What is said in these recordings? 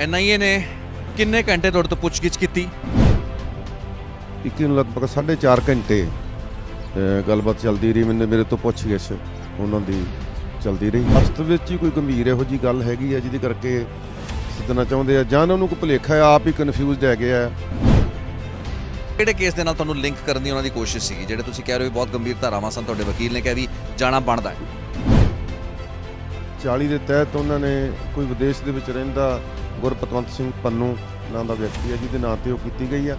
NIA ਨੇ ਕਿੰਨੇ ਘੰਟੇ ਤੁਹਾਡੇ ਤੋਂ ਪੁੱਛਗਿੱਛ ਕੀਤੀ ਇੱਕ ਨੂੰ ਲਗਭਗ 4.5 ਘੰਟੇ ਗੱਲਬਾਤ ਚੱਲਦੀ ਰਹੀ ਮੈਨੂੰ ਮੇਰੇ ਤੋਂ ਪੁੱਛ ਗਿੱਛ ਉਹਨਾਂ ਦੀ ਚੱਲਦੀ ਰਹੀ ਅਸਤ ਵਿੱਚ ਹੀ ਕੋਈ ਗੰਭੀਰ ਇਹੋ ਜੀ ਗੱਲ ਹੈਗੀ ਆ ਜਿਹਦੇ ਕਰਕੇ ਸਿੱਧਣਾ ਚਾਹੁੰਦੇ ਆ ਜਾਂ ਉਹਨੂੰ ਕੋਈ ਭੁਲੇਖਾ ਹੈ ਆਪ ਹੀ ਕਨਫਿਊਜ਼ਡ ਹੈ ਗਿਆ ਕਿਹੜੇ ਕੇਸ ਦੇ ਨਾਲ ਤੁਹਾਨੂੰ ਲਿੰਕ ਕਰਨ ਦੀ ਉਹਨਾਂ ਦੀ ਕੋਸ਼ਿਸ਼ ਸੀ ਜਿਹੜੇ ਤੁਸੀਂ ਕਹਿ ਰਹੇ ਹੋ ਬਹੁਤ ਗੰਭੀਰ ਧਾਰਾਵਾਂ ਸਨ ਤੁਹਾਡੇ ਵਕੀਲ ਨੇ ਕਿਹਾ ਵੀ ਜਾਣਾ ਬਣਦਾ ਹੈ 40 ਦੇ ਤਹਿਤ ਉਹਨਾਂ ਨੇ ਕੋਈ ਵਿਦੇਸ਼ ਦੇ ਵਿੱਚ ਰਹਿੰਦਾ ਗੁਰਪਤਵੰਤ ਸਿੰਘ ਪੰਨੂ ਨਾਂ ਦਾ ਵਿਅਕਤੀ ਹੈ ਜਿਹਦੇ ਨਾਂ ਤੇ ਉਹ ਕੀਤੀ ਗਈ ਆ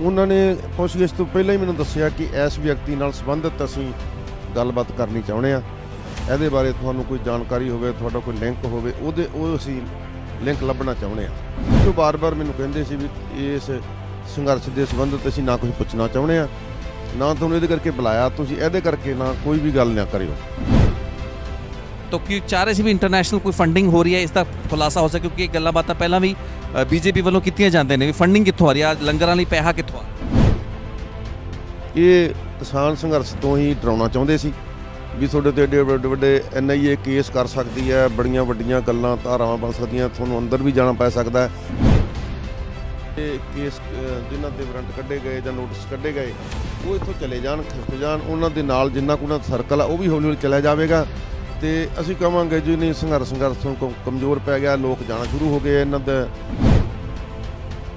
ਉਹਨਾਂ ਨੇ ਪੁੱਛਗਿੱਛ ਤੋਂ ਪਹਿਲਾਂ ਹੀ ਮੈਨੂੰ ਦੱਸਿਆ ਕਿ ਇਸ ਵਿਅਕਤੀ ਨਾਲ ਸੰਬੰਧਿਤ ਅਸੀਂ ਗੱਲਬਾਤ ਕਰਨੀ ਚਾਹੁੰਦੇ ਆ ਇਹਦੇ ਬਾਰੇ ਤੁਹਾਨੂੰ ਕੋਈ ਜਾਣਕਾਰੀ ਹੋਵੇ ਤੁਹਾਡਾ ਕੋਈ ਲਿੰਕ ਹੋਵੇ ਉਹਦੇ ਉਹ ਅਸੀਂ ਲਿੰਕ ਲੱਭਣਾ ਚਾਹੁੰਦੇ ਆ ਉਹ ਬਾਰ-ਬਾਰ ਮੈਨੂੰ ਕਹਿੰਦੇ ਸੀ ਵੀ ਇਸ ਸੰਘਰਸ਼ ਦੇ ਸੰਬੰਧਿਤ ਅਸੀਂ ਨਾ ਕੁਝ ਪੁੱਛਣਾ ਚਾਹੁੰਦੇ ਆ ਨਾ ਤੁਹਾਨੂੰ ਇਹਦੇ ਕਰਕੇ ਬੁਲਾਇਆ ਤੁਸੀਂ ਇਹਦੇ ਕਰਕੇ ਨਾ ਕੋਈ ਵੀ ਗੱਲ ਨਾ ਕਰਿਓ ਤੋਂ ਕਿ ਚਾਹ ਰਹੇ ਸੀ ਵੀ ਇੰਟਰਨੈਸ਼ਨਲ ਕੋਈ ਫੰਡਿੰਗ ਹੋ ਰਹੀ ਹੈ ਇਸ ਦਾ ਖੁਲਾਸਾ ਹੋ ਸਕਿਆ ਕਿਉਂਕਿ ਇਹ ਗੱਲਾਂ ਬਾਤਾਂ ਪਹਿਲਾਂ ਵੀ ਬੀਜੇਪੀ ਵੱਲੋਂ ਕੀਤੀਆਂ ਜਾਂਦੇ ਨੇ ਵੀ ਫੰਡਿੰਗ ਕਿੱਥੋਂ ਆ ਰਹੀ ਆ ਲੰਗਰਾਂ ਲਈ ਪੈਸਾ ਕਿੱਥੋਂ ਆ ਇਹ ਕਿਸਾਨ ਸੰਘਰਸ਼ ਤੋਂ ਹੀ ਡਰਾਉਣਾ ਚਾਹੁੰਦੇ ਸੀ ਵੀ ਤੁਹਾਡੇ ਤੇ ਏਡੇ ਵੱਡੇ ਵੱਡੇ ਐਨਆਈਏ ਕੇਸ ਕਰ ਸਕਦੀ ਹੈ ਬੜੀਆਂ ਵੱਡੀਆਂ ਗੱਲਾਂ ਧਾਰਾਵਾਂ ਬਣ ਸਕਦੀਆਂ ਤੁਹਾਨੂੰ ਅੰਦਰ ਵੀ ਜਾਣਾ ਪੈ ਸਕਦਾ ਹੈ ਇਹ ਕੇਸ ਜਿਨ੍ਹਾਂ ਦੇ ਵਾਰੰਟ ਕੱਢੇ ਗਏ ਜਾਂ ਨੋਟਿਸ ਕੱਢੇ ਗਏ ਉਹ ਇੱਥੋਂ ਚਲੇ ਜਾਣ ਖਿਸਕ ਜਾਣ ਉਹਨਾਂ ਦੇ ਨਾਲ ਜਿੰਨਾ ਕੋਈ ਸਰਕਲ ਆ ਉਹ ਵੀ ਹੌਲੀ ਹੌਲੀ ਚਲਾ ਜਾਵੇਗਾ ਤੇ ਅਸੀਂ ਕਹਾਂਗੇ ਜੀ ਨਹੀਂ ਸੰਘਰਸ਼ ਸੰਘਰਸ਼ ਤੋਂ ਕਮਜ਼ੋਰ ਪੈ ਗਿਆ ਲੋਕ ਜਾਣਾ ਸ਼ੁਰੂ ਹੋ ਗਏ ਇਹਨਾਂ ਦਾ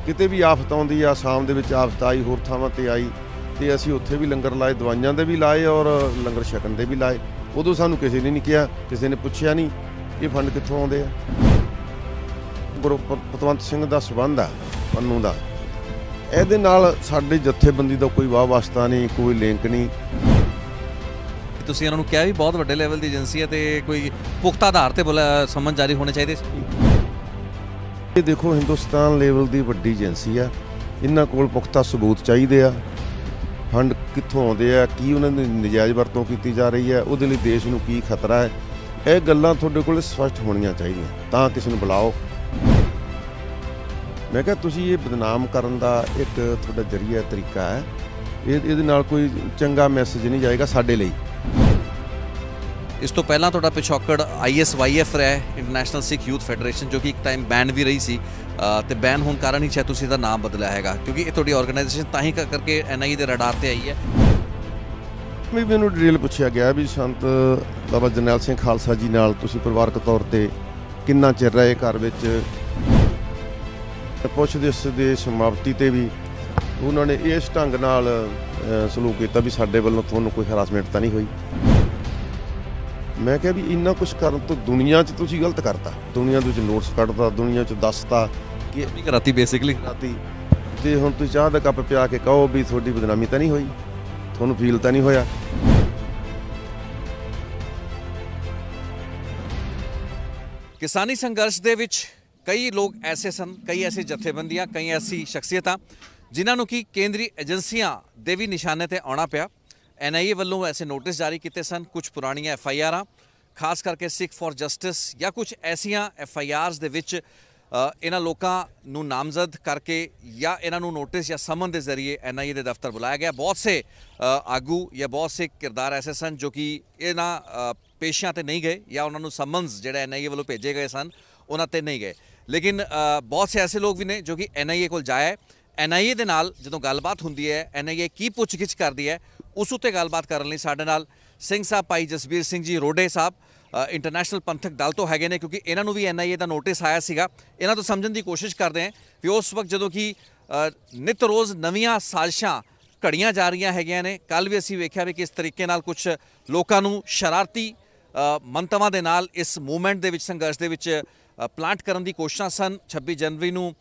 ਕਿਤੇ ਵੀ ਆਫਤ ਆਉਂਦੀ ਆ ਸ਼ਾਮ ਦੇ ਵਿੱਚ ਆਫਤ ਆਈ ਹੋਰ ਥਾਵਾਂ ਤੇ ਆਈ ਤੇ ਅਸੀਂ ਉੱਥੇ ਵੀ ਲੰਗਰ ਲਾਏ ਦਵਾਈਆਂ ਦੇ ਵੀ ਲਾਏ ਔਰ ਲੰਗਰ ਛਕਣ ਦੇ ਵੀ ਲਾਏ ਉਦੋਂ ਸਾਨੂੰ ਕਿਸੇ ਨੇ ਨਹੀਂ ਕਿਹਾ ਕਿਸੇ ਨੇ ਪੁੱਛਿਆ ਨਹੀਂ ਇਹ ਫੰਡ ਕਿੱਥੋਂ ਆਉਂਦੇ ਆ ਗੁਰੂ ਪਤਵੰਤ ਸਿੰਘ ਦਾ ਸਬੰਧ ਆ ਪੰਨੂ ਦਾ ਇਹਦੇ ਨਾਲ ਸਾਡੇ ਜਥੇਬੰਦੀ ਦਾ ਕੋਈ ਵਾਅ ਵਾਸਤਾ ਨਹੀਂ ਕੋਈ ਲਿੰਕ ਨਹੀਂ ਕਿ ਤੁਸੀਂ ਇਹਨਾਂ ਨੂੰ ਕਿਹਾ ਵੀ ਬਹੁਤ ਵੱਡੇ ਲੈਵਲ ਦੀ ਏਜੰਸੀ ਹੈ ਤੇ ਕੋਈ ਪੁਖਤਾ ਆਧਾਰ ਤੇ ਸਮਝ ਜਾਰੀ ਹੋਣੇ ਚਾਹੀਦੇ ਇਹ ਦੇਖੋ ਹਿੰਦੁਸਤਾਨ ਲੈਵਲ ਦੀ ਵੱਡੀ ਏਜੰਸੀ ਆ ਇਹਨਾਂ ਕੋਲ ਪੁਖਤਾ ਸਬੂਤ ਚਾਹੀਦੇ ਆ ਫੰਡ ਕਿੱਥੋਂ ਆਉਂਦੇ ਆ ਕੀ ਉਹਨਾਂ ਦੀ ਨਜਾਇਜ਼ ਵਰਤੋਂ ਕੀਤੀ ਜਾ ਰਹੀ ਹੈ ਉਹਦੇ ਲਈ ਦੇਸ਼ ਨੂੰ ਕੀ ਖਤਰਾ ਹੈ ਇਹ ਗੱਲਾਂ ਤੁਹਾਡੇ ਕੋਲ ਸਪਸ਼ਟ ਹੋਣੀਆਂ ਚਾਹੀਦੀਆਂ ਤਾਂ ਕਿਸੇ ਨੂੰ ਬੁਲਾਓ ਮੈਂ ਕਿਹਾ ਤੁਸੀਂ ਇਹ ਬਦਨਾਮ ਕਰਨ ਦਾ ਇੱਕ ਤੁਹਾਡਾ ਜਰੀਆ ਤਰੀਕਾ ਹੈ ਇਹ ਇਹਦੇ ਨਾਲ ਕੋਈ ਚੰਗਾ ਮੈਸੇਜ ਨਹੀਂ ਜਾਏਗਾ ਸਾਡੇ ਲਈ ਇਸ ਤੋਂ ਪਹਿਲਾਂ ਤੁਹਾਡਾ ਪਿਛੋਕੜ ਆਈਐਸਵਾਈਐਫ ਰਿਹਾ ਇੰਟਰਨੈਸ਼ਨਲ ਸਿੱਖ ਯੂਥ ਫੈਡਰੇਸ਼ਨ ਜੋ ਕਿ ਇੱਕ ਟਾਈਮ ਬੈਨ ਵੀ ਰਹੀ ਸੀ ਤੇ ਬੈਨ ਹੋਣ ਕਾਰਨ ਹੀ ਸ਼ਾਇਦ ਤੁਸੀਂ ਦਾ ਨਾਮ ਬਦਲਿਆ ਹੈਗਾ ਕਿਉਂਕਿ ਇਹ ਤੁਹਾਡੀ ਆਰਗੇਨਾਈਜੇਸ਼ਨ ਤਾਂ ਹੀ ਕਰਕੇ ਐਨਆਈ ਦੇ ਰਡਾਰ ਤੇ ਆਈ ਹੈ ਵੀ ਮੈਨੂੰ ਡਿਟੇਲ ਪੁੱਛਿਆ ਗਿਆ ਵੀ ਸੰਤ ਬਾਬਾ ਜਰਨੈਲ ਸਿੰਘ ਖਾਲਸਾ ਜੀ ਨਾਲ ਤੁਸੀਂ ਪਰਿਵਾਰਕ ਤੌਰ ਤੇ ਕਿੰਨਾ ਚਿਰ ਰਹੇ ਘਰ ਵਿੱਚ ਪੁੱਛ ਦੇ ਦੇ ਸਮਾਪਤੀ ਤੇ ਵੀ ਉਹਨਾਂ ਨੇ ਇਸ ਢੰਗ ਨਾਲ ਸਲੂਕ ਕੀਤਾ ਵੀ ਸਾਡੇ ਵੱਲੋਂ ਤੁਹਾਨੂੰ ਕੋਈ ਹਰਾਸਮੈਂਟ ਤਾਂ ਨਹੀਂ ਹੋਈ ਮੈਂ ਕਿਹਾ ਵੀ ਇੰਨਾ ਕੁਝ ਕਰਨ ਤੋਂ ਦੁਨੀਆ 'ਚ ਤੁਸੀਂ ਗਲਤ ਕਰਤਾ ਦੁਨੀਆ ਦੇ ਵਿੱਚ ਨੋਟਸ ਕੱਢਦਾ ਦੁਨੀਆ 'ਚ ਦੱਸਤਾ ਕਿ ਵੀ ਕਰਾਤੀ ਬੇਸਿਕਲੀ ਕਰਾਤੀ ਤੇ ਹੁਣ ਤੁਸੀਂ ਚਾਹ ਦਾ ਕੱਪ ਪਿਆ ਕੇ ਕਹੋ ਵੀ ਤੁਹਾਡੀ ਬਦਨਾਮੀ ਤਾਂ ਨਹੀਂ ਹੋਈ ਤੁਹਾਨੂੰ ਫੀਲ ਤਾਂ ਨਹੀਂ ਹੋਇਆ ਕਿਸਾਨੀ ਸੰਘਰਸ਼ ਦੇ ਵਿੱਚ ਕਈ ਲੋਕ ਐਸੇ ਸਨ ਕਈ ਐਸੇ ਜਥੇਬੰਦੀਆਂ ਕਈ ਐਸੀ ਸ਼ਖਸੀਅਤਾਂ ਜਿਨ੍ਹਾਂ ਨੂੰ ਕੀ ਕੇਂਦਰੀ ਏਜੰਸੀਆਂ ਦੇ ਵੀ ਨਿਸ਼ਾਨੇ ਤੇ ਆਉਣਾ ਪਿਆ ਐਨਆਈਏ ਵੱਲੋਂ ਐਸੇ ਨੋਟਿਸ ਜਾਰੀ ਕੀਤੇ ਸਨ ਕੁਝ ਪੁਰਾਣੀਆਂ ਐਫਆਈਆਰਾਂ ਖਾਸ ਕਰਕੇ ਸਿੱਖ ਫਾਰ ਜਸਟਿਸ ਜਾਂ ਕੁਝ ਐਸੀਆਂ ਐਫਆਈਆਰਸ ਦੇ ਵਿੱਚ ਇਹਨਾਂ ਲੋਕਾਂ ਨੂੰ ਨਾਮਜ਼ਦ ਕਰਕੇ ਜਾਂ ਇਹਨਾਂ ਨੂੰ ਨੋਟਿਸ ਜਾਂ ਸਮਨ ਦੇ ਜ਼ਰੀਏ ਐਨਆਈਏ ਦੇ ਦਫ਼ਤਰ ਬੁਲਾਇਆ ਗਿਆ ਬਹੁਤ ਸੇ ਆਗੂ ਜਾਂ ਬਹੁਤ ਸੇ ਕਿਰਦਾਰ ਐਸੇ ਸਨ ਜੋ ਕਿ ਇਹਨਾਂ ਪੇਸ਼ਿਆਂ ਤੇ ਨਹੀਂ ਗਏ ਜਾਂ ਉਹਨਾਂ ਨੂੰ ਸਮਨਸ ਜਿਹੜਾ ਐਨਆਈਏ ਵੱਲੋਂ ਭੇਜੇ ਗਏ ਸਨ ਉਹਨਾਂ ਤੇ ਨਹੀਂ ਗਏ ਲੇਕਿਨ ਬਹੁਤ ਸੇ ਐਸੇ ਲੋਕ ਵੀ ਨੇ ਜੋ ਕਿ ਐਨਆਈਏ ਕੋਲ ਜਾਇਆ ਐਨਆਈਏ ਦੇ ਨਾਲ ਜਦੋਂ ਗੱਲਬਾਤ ਹੁੰਦੀ ਹੈ ਐਨਆਈਏ ਕੀ ਪੁੱਛਗਿੱਛ ਕਰਦੀ ਹੈ ਉਸ ਉੱਤੇ ਗੱਲਬਾਤ ਕਰਨ ਲਈ ਸਾਡੇ ਨਾਲ ਸਿੰਘ ਸਾਹਿਬ ਭਾਈ ਜਸਬੀਰ ਸਿੰਘ ਜੀ ਰੋਡੇ ਸਾਹਿਬ ਇੰਟਰਨੈਸ਼ਨਲ ਪੰਥਕ ਦਲ ਤੋਂ ਹੈਗੇ ਨੇ ਕਿਉਂਕਿ ਇਹਨਾਂ ਨੂੰ ਵੀ ਐਨਆਈਏ ਦਾ ਨੋਟਿਸ ਆਇਆ ਸੀਗਾ ਇਹਨਾਂ ਤੋਂ ਸਮਝਣ ਦੀ ਕੋਸ਼ਿਸ਼ ਕਰਦੇ ਆਂ ਵੀ ਉਸ ਵਕਤ ਜਦੋਂ ਕਿ ਨਿਤ ਰੋਜ਼ ਨਵੀਆਂ ਸਾਜ਼ਿਸ਼ਾਂ ਘੜੀਆਂ ਜਾ ਰਹੀਆਂ ਹੈਗੀਆਂ ਨੇ ਕੱਲ ਵੀ ਅਸੀਂ ਵੇਖਿਆ ਵੀ ਕਿਸ ਤਰੀਕੇ ਨਾਲ ਕੁਝ ਲੋਕਾਂ ਨੂੰ ਸ਼ਰਾਰਤੀ ਮੰਤਵਾਂ ਦੇ ਨਾਲ ਇਸ ਮੂਵਮੈਂਟ ਦੇ ਵਿੱਚ ਸੰਘਰਸ਼ ਦੇ ਵਿੱਚ ਪਲਾਂਟ ਕਰਨ ਦੀ ਕੋਸ਼ਿਸ਼ਾਂ ਸਨ 26 ਜਨਵਰੀ ਨੂੰ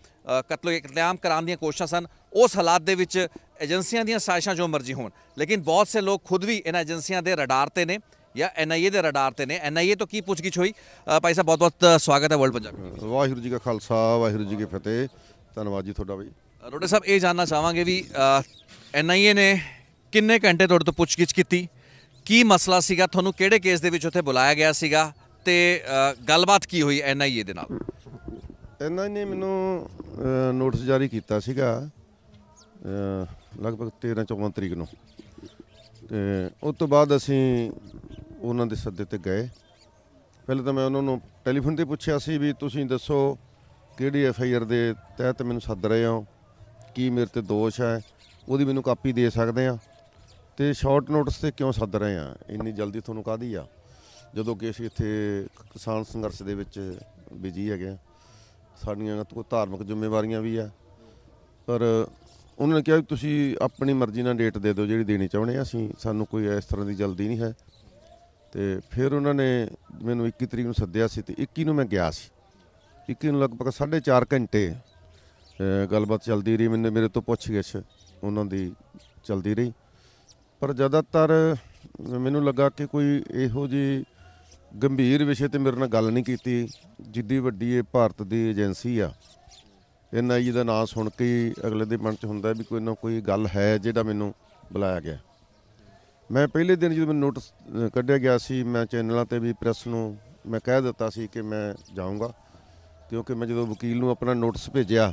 ਕਤਲੋ ਇਕਤਿਆਮ ਕਰਾਉਣ ਦੀਆਂ ਕੋਸ਼ਿਸ਼ਾਂ ਸਨ ਉਸ ਹਾਲਾਤ ਦੇ ਵਿੱਚ ਏਜੰਸੀਆਂ ਦੀਆਂ ਸਾਜ਼ਿਸ਼ਾਂ ਜੋ ਮਰਜ਼ੀ ਹੋਣ ਲੇਕਿਨ ਬਹੁਤ ਸੇ ਲੋਕ ਖੁਦ ਵੀ ਇਹਨਾਂ ਏਜੰਸੀਆਂ ਦੇ ਰਡਾਰ ਤੇ ਨੇ ਜਾਂ ਐਨਆਈਏ ਦੇ ਰਡਾਰ ਤੇ ਨੇ ਐਨਆਈਏ ਤੋਂ ਕੀ ਪੁੱਛਗਿੱਛ ਹੋਈ ਭਾਈ ਸਾਹਿਬ ਬਹੁਤ-ਬਹੁਤ ਸਵਾਗਤ ਹੈ ਵਰਲਡ ਪੰਜਾਬ ਵਾਹਿਗੁਰੂ ਜੀ ਕਾ ਖਾਲਸਾ ਵਾਹਿਗੁਰੂ ਜੀ ਕੀ ਫਤਿਹ ਧੰਨਵਾਦ ਜੀ ਤੁਹਾਡਾ ਵੀ ਰੋਡੇ ਸਾਹਿਬ ਇਹ ਜਾਨਣਾ ਚਾਹਾਂਗੇ ਵੀ ਐਨਆਈਏ ਨੇ ਕਿੰਨੇ ਘੰਟੇ ਤੁਹਾਡੇ ਤੋਂ ਪੁੱਛਗਿੱਛ ਕੀਤੀ ਕੀ ਮਸਲਾ ਸੀਗਾ ਤੁਹਾਨੂੰ ਕਿਹੜੇ ਕੇਸ ਦੇ ਵਿੱਚ ਉੱਥੇ ਬੁਲਾਇਆ ਗਿਆ ਸੀਗਾ ਤੇ ਗੱਲਬਾਤ ਕੀ ਹੋਈ ਐਨਆਈਏ ਦੇ ਨਾਲ ਐਨਆਈਏ ਨੇ ਮੈਨੂੰ ਨੋਟਿਸ ਜਾਰੀ ਕੀਤਾ ਸੀਗਾ ਲਗਭਗ 13 14 ਤਰੀਕ ਨੂੰ ਤੇ ਉਸ ਤੋਂ ਬਾਅਦ ਅਸੀਂ ਉਹਨਾਂ ਦੇ ਸੱਦੇ ਤੇ ਗਏ ਪਹਿਲੇ ਤਾਂ ਮੈਂ ਉਹਨਾਂ ਨੂੰ ਟੈਲੀਫੋਨ ਤੇ ਪੁੱਛਿਆ ਸੀ ਵੀ ਤੁਸੀਂ ਦੱਸੋ ਕਿਹੜੀ ਐਫ ਆਈ ਆਰ ਦੇ ਤਹਿਤ ਮੈਨੂੰ ਸੱਦ ਰਹੇ ਹੋ ਕੀ ਮੇਰੇ ਤੇ ਦੋਸ਼ ਹੈ ਉਹਦੀ ਮੈਨੂੰ ਕਾਪੀ ਦੇ ਸਕਦੇ ਆ ਤੇ ਸ਼ਾਰਟ ਨੋਟਿਸ ਤੇ ਕਿਉਂ ਸੱਦ ਰਹੇ ਆ ਇੰਨੀ ਜਲਦੀ ਤੁਹਾਨੂੰ ਕਾਦੀ ਆ ਜਦੋਂ ਕਿ ਅਸੀਂ ਇੱਥੇ ਕਿਸਾਨ ਸੰਘਰਸ਼ ਦੇ ਵਿੱਚ ਬਿਜੀ ਹੈਗੇ ਆ ਸਾਡੀਆਂ ਕੋਈ ਧਾਰਮਿਕ ਜ਼ਿੰਮੇਵਾਰੀਆਂ ਵੀ ਆ ਪਰ ਉਹਨਾਂ ਨੇ ਕਿਹਾ ਵੀ ਤੁਸੀਂ ਆਪਣੀ ਮਰਜ਼ੀ ਨਾਲ ਡੇਟ ਦੇ ਦਿਓ ਜਿਹੜੀ ਦੇਣੀ ਚਾਹੁੰਦੇ ਆ ਅਸੀਂ ਸਾਨੂੰ ਕੋਈ ਇਸ ਤਰ੍ਹਾਂ ਦੀ ਜਲਦੀ ਨਹੀਂ ਹੈ ਤੇ ਫਿਰ ਉਹਨਾਂ ਨੇ ਮੈਨੂੰ 21 ਤਰੀਕ ਨੂੰ ਸੱਦਿਆ ਸੀ ਤੇ 21 ਨੂੰ ਮੈਂ ਗਿਆ ਸੀ 21 ਨੂੰ ਲਗਭਗ 4.5 ਘੰਟੇ ਗੱਲਬਾਤ ਚੱਲਦੀ ਰਹੀ ਮੈਨੂੰ ਮੇਰੇ ਤੋਂ ਪੁੱਛ ਗਿਛ ਉਹਨਾਂ ਦੀ ਚੱਲਦੀ ਰਹੀ ਪਰ ਜ਼ਿਆਦਾਤਰ ਮੈਨੂੰ ਲੱਗਾ ਕਿ ਕੋਈ ਇਹੋ ਜੀ ਗੰਭੀਰ ਵਿਸ਼ੇ ਤੇ ਮੇਰੇ ਨਾਲ ਗੱਲ ਨਹੀਂ ਕੀਤੀ ਜਿੱਦੀ ਵੱਡੀ ਇਹ ਭਾਰਤ ਦੀ ਏਜੰਸੀ ਆ ਐਨਆਈਏ ਦਾ ਨਾਮ ਸੁਣ ਕੇ ਅਗਲੇ ਦੇ ਮਨ 'ਚ ਹੁੰਦਾ ਵੀ ਕੋਈ ਨਾ ਕੋਈ ਗੱਲ ਹੈ ਜਿਹੜਾ ਮੈਨੂੰ ਬੁਲਾਇਆ ਗਿਆ ਮੈਂ ਪਹਿਲੇ ਦਿਨ ਜਦੋਂ ਮੈਨੂੰ ਨੋਟਿਸ ਕੱਢਿਆ ਗਿਆ ਸੀ ਮੈਂ ਚੈਨਲਾਂ ਤੇ ਵੀ ਪ੍ਰੈਸ ਨੂੰ ਮੈਂ ਕਹਿ ਦਿੱਤਾ ਸੀ ਕਿ ਮੈਂ ਜਾਊਂਗਾ ਕਿਉਂਕਿ ਮੈਂ ਜਦੋਂ ਵਕੀਲ ਨੂੰ ਆਪਣਾ ਨੋਟਿਸ ਭੇਜਿਆ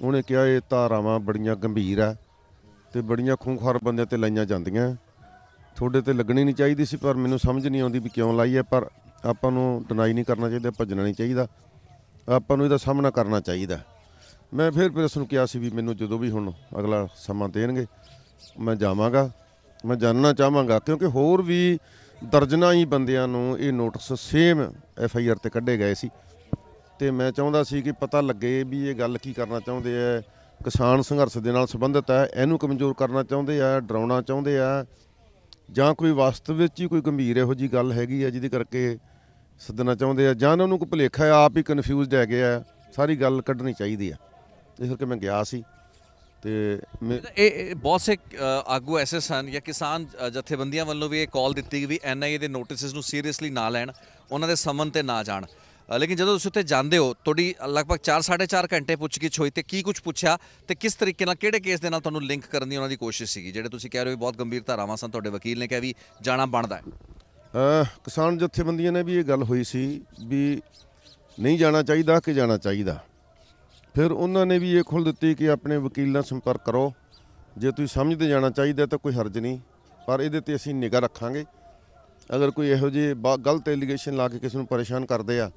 ਉਹਨੇ ਕਿਹਾ ਇਹ ਧਾਰਾਵਾਂ ਬੜੀਆਂ ਗੰਭੀਰ ਆ ਤੇ ਬੜੀਆਂ ਖੂੰਖਾਰ ਬੰਦਿਆਂ ਤੇ ਲਾਈਆਂ ਜਾਂਦੀਆਂ ਤੁਹਾਡੇ ਤੇ ਲੱਗਣੀ ਨਹੀਂ ਚਾਹੀਦੀ ਸੀ ਪਰ ਮੈਨੂੰ ਸਮਝ ਨਹੀਂ ਆਉਂਦੀ ਵੀ ਕਿਉਂ ਲਾਈ ਹੈ ਪਰ ਆਪਾਂ ਨੂੰ ਡਿਨਾਈ ਨਹੀਂ ਕਰਨਾ ਚਾਹੀਦਾ ਭੱਜਣਾ ਨਹੀਂ ਚਾਹੀਦਾ ਆਪਾਂ ਨੂੰ ਇਹਦਾ ਸਾਹਮਣਾ ਕਰਨਾ ਚਾਹੀਦਾ ਮੈਂ ਫਿਰ ਪ੍ਰੈਸ ਨੂੰ ਕਿਹਾ ਸੀ ਵੀ ਮੈਨੂੰ ਜਦੋਂ ਵੀ ਹੁਣ ਅਗਲਾ ਸਮਾਂ ਦੇਣਗੇ ਮੈਂ ਜਾਵਾਂਗਾ ਮੈਂ ਜਾਨਣਾ ਚਾਹਾਂਗਾ ਕਿਉਂਕਿ ਹੋਰ ਵੀ ਦਰਜਨਾ ਹੀ ਬੰਦਿਆਂ ਨੂੰ ਇਹ notice same F I R ਤੇ ਕੱਢੇ ਗਏ ਸੀ ਤੇ ਮੈਂ ਚਾਹੁੰਦਾ ਸੀ ਕਿ ਪਤਾ ਲੱਗੇ ਵੀ ਇਹ ਗੱਲ ਕੀ ਕਰਨਾ ਚਾਹੁੰਦੇ ਆ ਕਿਸਾਨ ਸੰਘਰਸ਼ ਦੇ ਨਾਲ ਸੰਬੰਧਿਤ ਹੈ ਇਹਨੂੰ ਕਮਜ਼ੋਰ ਕਰਨਾ ਚਾਹੁੰਦੇ ਆ ਡਰਾਉਣਾ ਚਾਹੁੰਦੇ ਆ ਜਾਂ ਕੋਈ ਵਾਸਤਵ ਵਿੱਚ ਹੀ ਕੋਈ ਗੰਭੀਰ ਇਹੋ ਜੀ ਗੱਲ ਹੈਗੀ ਆ ਜਿਹਦੇ ਕਰਕੇ ਸੱਦਣਾ ਚਾਹੁੰਦੇ ਆ ਜਾਂ ਉਹਨਾਂ ਨੂੰ ਕੋਈ ਭੁਲੇਖਾ ਆਪ ਹੀ ਕਨਫਿਊਜ਼ਡ ਹੈਗੇ ਆ ਸਾਰੀ ਗੱਲ ਕੱਢਣੀ ਚਾਹੀਦੀ ਆ ਇਸ ਕਰਕੇ ਮੈਂ ਗਿਆ ਸੀ ਤੇ ਇਹ ਬਹੁਤ ਸੇ ਆਗੂ ਐਸੇ ਸਨ ਜਾਂ ਕਿਸਾਨ ਜਥੇਬੰਦੀਆਂ ਵੱਲੋਂ ਵੀ ਇਹ ਕਾਲ ਦਿੱਤੀ ਵੀ ਐਨਆਈਏ ਦੇ ਨੋਟਿਸਸ ਨੂੰ ਸੀਰੀਅਸਲੀ ਨਾ ਲੈਣ ਉਹਨਾਂ ਦੇ ਸਮਨ ਤੇ ਨਾ ਜਾਣ ਲੇਕਿਨ ਜਦੋਂ ਤੁਸੀਂ ਉੱਥੇ ਜਾਂਦੇ ਹੋ ਤੁਹਾਡੀ ਲਗਭਗ 4-4.5 ਘੰਟੇ ਪੁੱਛਗਿੱਛ ਹੋਈ ਤੇ ਕੀ ਕੁਝ ਪੁੱਛਿਆ ਤੇ ਕਿਸ ਤਰੀਕੇ ਨਾਲ ਕਿਹੜੇ ਕੇਸ ਦੇ ਨਾਲ ਤੁਹਾਨੂੰ ਲਿੰਕ ਕਰਨ ਦੀ ਉਹਨਾਂ ਦੀ ਕੋਸ਼ਿਸ਼ ਸੀਗੀ ਜਿਹੜੇ ਤੁਸੀਂ ਕਹਿ ਰਹੇ ਹੋ ਬਹੁਤ ਗੰਭੀਰ ਧਾਰਾਵਾਂ ਸਨ ਤੁਹਾਡੇ ਵਕੀਲ ਨੇ ਕਿਹਾ ਵੀ ਜਾਣਾ ਬਣਦਾ ਹੈ ਕਿਸਾਨ ਜਥੇਬੰਦੀਆਂ ਨੇ ਵੀ ਇਹ ਗੱਲ ਹੋਈ ਸੀ ਵੀ ਨਹੀਂ ਜਾਣਾ ਚਾਹੀਦਾ ਕਿ ਜਾਣਾ ਚਾਹੀਦਾ ਫਿਰ ਉਹਨਾਂ ਨੇ ਵੀ ਇਹ ਖੁੱਲ ਦਿੱਤੀ ਕਿ ਆਪਣੇ ਵਕੀਲ ਨਾਲ ਸੰਪਰਕ ਕਰੋ ਜੇ ਤੁਸੀਂ ਸਮਝਦੇ ਜਾਣਾ ਚਾਹੀਦਾ ਤਾਂ ਕੋਈ ਹਰਜ ਨਹੀਂ ਪਰ ਇਹਦੇ ਤੇ ਅਸੀਂ ਨਿਗਾਹ ਰੱਖਾਂਗੇ ਅਗਰ ਕੋਈ ਇਹੋ ਜਿਹੇ ਗਲਤ ਐਲੀਗੇਸ਼ਨ ਲਾ ਕੇ ਕਿਸੇ ਨੂੰ ਪਰੇਸ਼ਾਨ ਕਰਦੇ ਆ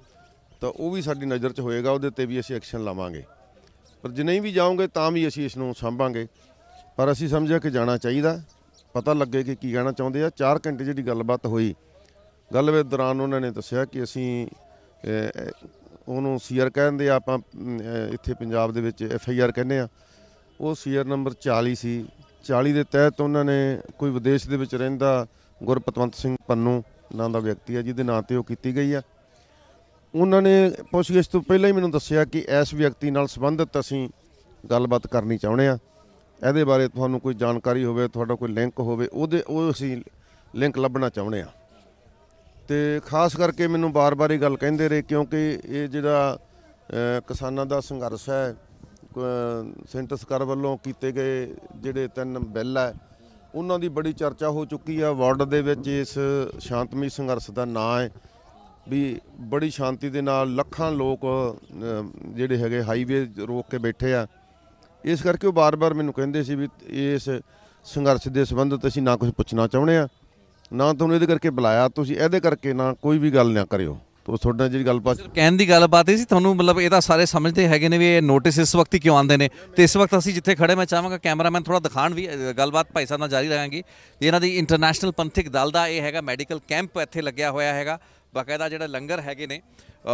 ਤਾਂ ਉਹ ਵੀ ਸਾਡੀ ਨਜ਼ਰ 'ਚ ਹੋਏਗਾ ਉਹਦੇ ਤੇ ਵੀ ਅਸੀਂ ਐਕਸ਼ਨ ਲਾਵਾਂਗੇ ਪਰ ਜਿਨੇ ਨਹੀਂ ਵੀ ਜਾਓਗੇ ਤਾਂ ਵੀ ਅਸੀਂ ਇਸ ਨੂੰ ਸੰਭਾਂਗੇ ਪਰ ਅਸੀਂ ਸਮਝਿਆ ਕਿ ਜਾਣਾ ਚਾਹੀਦਾ ਪਤਾ ਲੱਗੇ ਕਿ ਕੀ ਕਹਿਣਾ ਚਾਹੁੰਦੇ ਆ 4 ਘੰਟੇ ਜਿਹੜੀ ਗੱਲਬਾਤ ਹੋਈ ਗੱਲਬਾਤ ਦੌਰਾਨ ਉਹਨਾਂ ਨੇ ਦੱਸਿਆ ਕਿ ਅਸੀਂ ਉਹਨੂੰ ਸੀਆਰ ਕਹਿੰਦੇ ਆ ਆਪਾਂ ਇੱਥੇ ਪੰਜਾਬ ਦੇ ਵਿੱਚ ਐਫ ਆਈ ਆਰ ਕਹਿੰਦੇ ਆ ਉਹ ਸੀਆਰ ਨੰਬਰ 40 ਸੀ 40 ਦੇ ਤਹਿਤ ਉਹਨਾਂ ਨੇ ਕੋਈ ਵਿਦੇਸ਼ ਦੇ ਵਿੱਚ ਰਹਿੰਦਾ ਗੁਰਪਤਵੰਤ ਸਿੰਘ ਪੰਨੂ ਨਾਂ ਦਾ ਵਿਅਕਤੀ ਆ ਜਿਹਦੇ ਨਾਂ ਤੇ ਉਹ ਕੀਤੀ ਗਈ ਆ ਉਹਨਾਂ ਨੇ ਇਸ ਤੋਂ ਪਹਿਲਾਂ ਹੀ ਮੈਨੂੰ ਦੱਸਿਆ ਕਿ ਇਸ ਵਿਅਕਤੀ ਨਾਲ ਸੰਬੰਧਿਤ ਅਸੀਂ ਗੱਲਬਾਤ ਕਰਨੀ ਚਾਹੁੰਦੇ ਆ ਇਹਦੇ ਬਾਰੇ ਤੁਹਾਨੂੰ ਕੋਈ ਜਾਣਕਾਰੀ ਹੋਵੇ ਤੁਹਾਡਾ ਕੋਈ ਲਿੰਕ ਹੋਵੇ ਉਹਦੇ ਉਹ ਅਸੀਂ ਲਿੰਕ ਲੱਭਣਾ ਚਾਹੁੰਦੇ ਆ ਤੇ ਖਾਸ ਕਰਕੇ ਮੈਨੂੰ ਬਾਰ-ਬਾਰ ਇਹ ਗੱਲ ਕਹਿੰਦੇ ਰਹੇ ਕਿਉਂਕਿ ਇਹ ਜਿਹੜਾ ਕਿਸਾਨਾਂ ਦਾ ਸੰਘਰਸ਼ ਹੈ ਸੈਂਟਰ ਸਰਕਾਰ ਵੱਲੋਂ ਕੀਤੇ ਗਏ ਜਿਹੜੇ ਤਿੰਨ ਬਿੱਲ ਹੈ ਉਹਨਾਂ ਦੀ ਬੜੀ ਚਰਚਾ ਹੋ ਚੁੱਕੀ ਆ ਵਾਰਡ ਦੇ ਵਿੱਚ ਇਸ ਸ਼ਾਂਤਮਈ ਸੰਘਰਸ਼ ਦਾ ਨਾਂ ਹੈ ਵੀ ਬੜੀ ਸ਼ਾਂਤੀ ਦੇ ਨਾਲ ਲੱਖਾਂ ਲੋਕ ਜਿਹੜੇ ਹੈਗੇ ਹਾਈਵੇ ਰੋਕ ਕੇ ਬੈਠੇ ਆ ਇਸ ਕਰਕੇ ਉਹ ਬਾਰ-ਬਾਰ ਮੈਨੂੰ ਕਹਿੰਦੇ ਸੀ ਵੀ ਇਸ ਸੰਘਰਸ਼ ਦੇ ਸੰਬੰਧਤ ਅਸੀਂ ਨਾ ਕੁਝ ਪੁੱਛਣਾ ਚਾਹੁੰਦੇ ਆ ਨਾ ਤੁਹਾਨੂੰ ਇਹਦੇ ਕਰਕੇ ਬੁਲਾਇਆ ਤੁਸੀਂ ਇਹਦੇ ਕਰਕੇ ਨਾ ਕੋਈ ਵੀ ਗੱਲ ਨਾ ਕਰਿਓ ਤੋ ਤੁਹਾਡਾ ਨਾਲ ਜਿਹੜੀ ਗੱਲਬਾਤ ਕਹਿਣ ਦੀ ਗੱਲਬਾਤ ਇਹ ਸੀ ਤੁਹਾਨੂੰ ਮਤਲਬ ਇਹ ਤਾਂ ਸਾਰੇ ਸਮਝਦੇ ਹੈਗੇ ਨੇ ਵੀ ਇਹ ਨੋਟਿਸ ਇਸ ਵਕਤ ਹੀ ਕਿਉਂ ਆਉਂਦੇ ਨੇ ਤੇ ਇਸ ਵਕਤ ਅਸੀਂ ਜਿੱਥੇ ਖੜੇ ਮੈਂ ਚਾਹਾਂਗਾ ਕੈਮਰਾਮੈਨ ਥੋੜਾ ਦਿਖਾਣ ਵੀ ਗੱਲਬਾਤ ਭਾਈ ਸਾਹਿਬ ਨਾਲ ਜਾਰੀ ਰੱਖਾਂਗੇ ਇਹਨਾਂ ਦੀ ਇੰਟਰਨੈਸ਼ਨਲ ਪੰਥਿਕ ਦਲ ਦਾ ਇਹ ਹੈਗਾ ਮੈਡੀਕਲ ਕੈਂਪ ਇੱਥੇ ਲੱਗਿਆ ਹੋਇਆ ਹੈਗਾ ਬਕਾਇਦਾ ਜਿਹੜਾ ਲੰਗਰ ਹੈਗੇ ਨੇ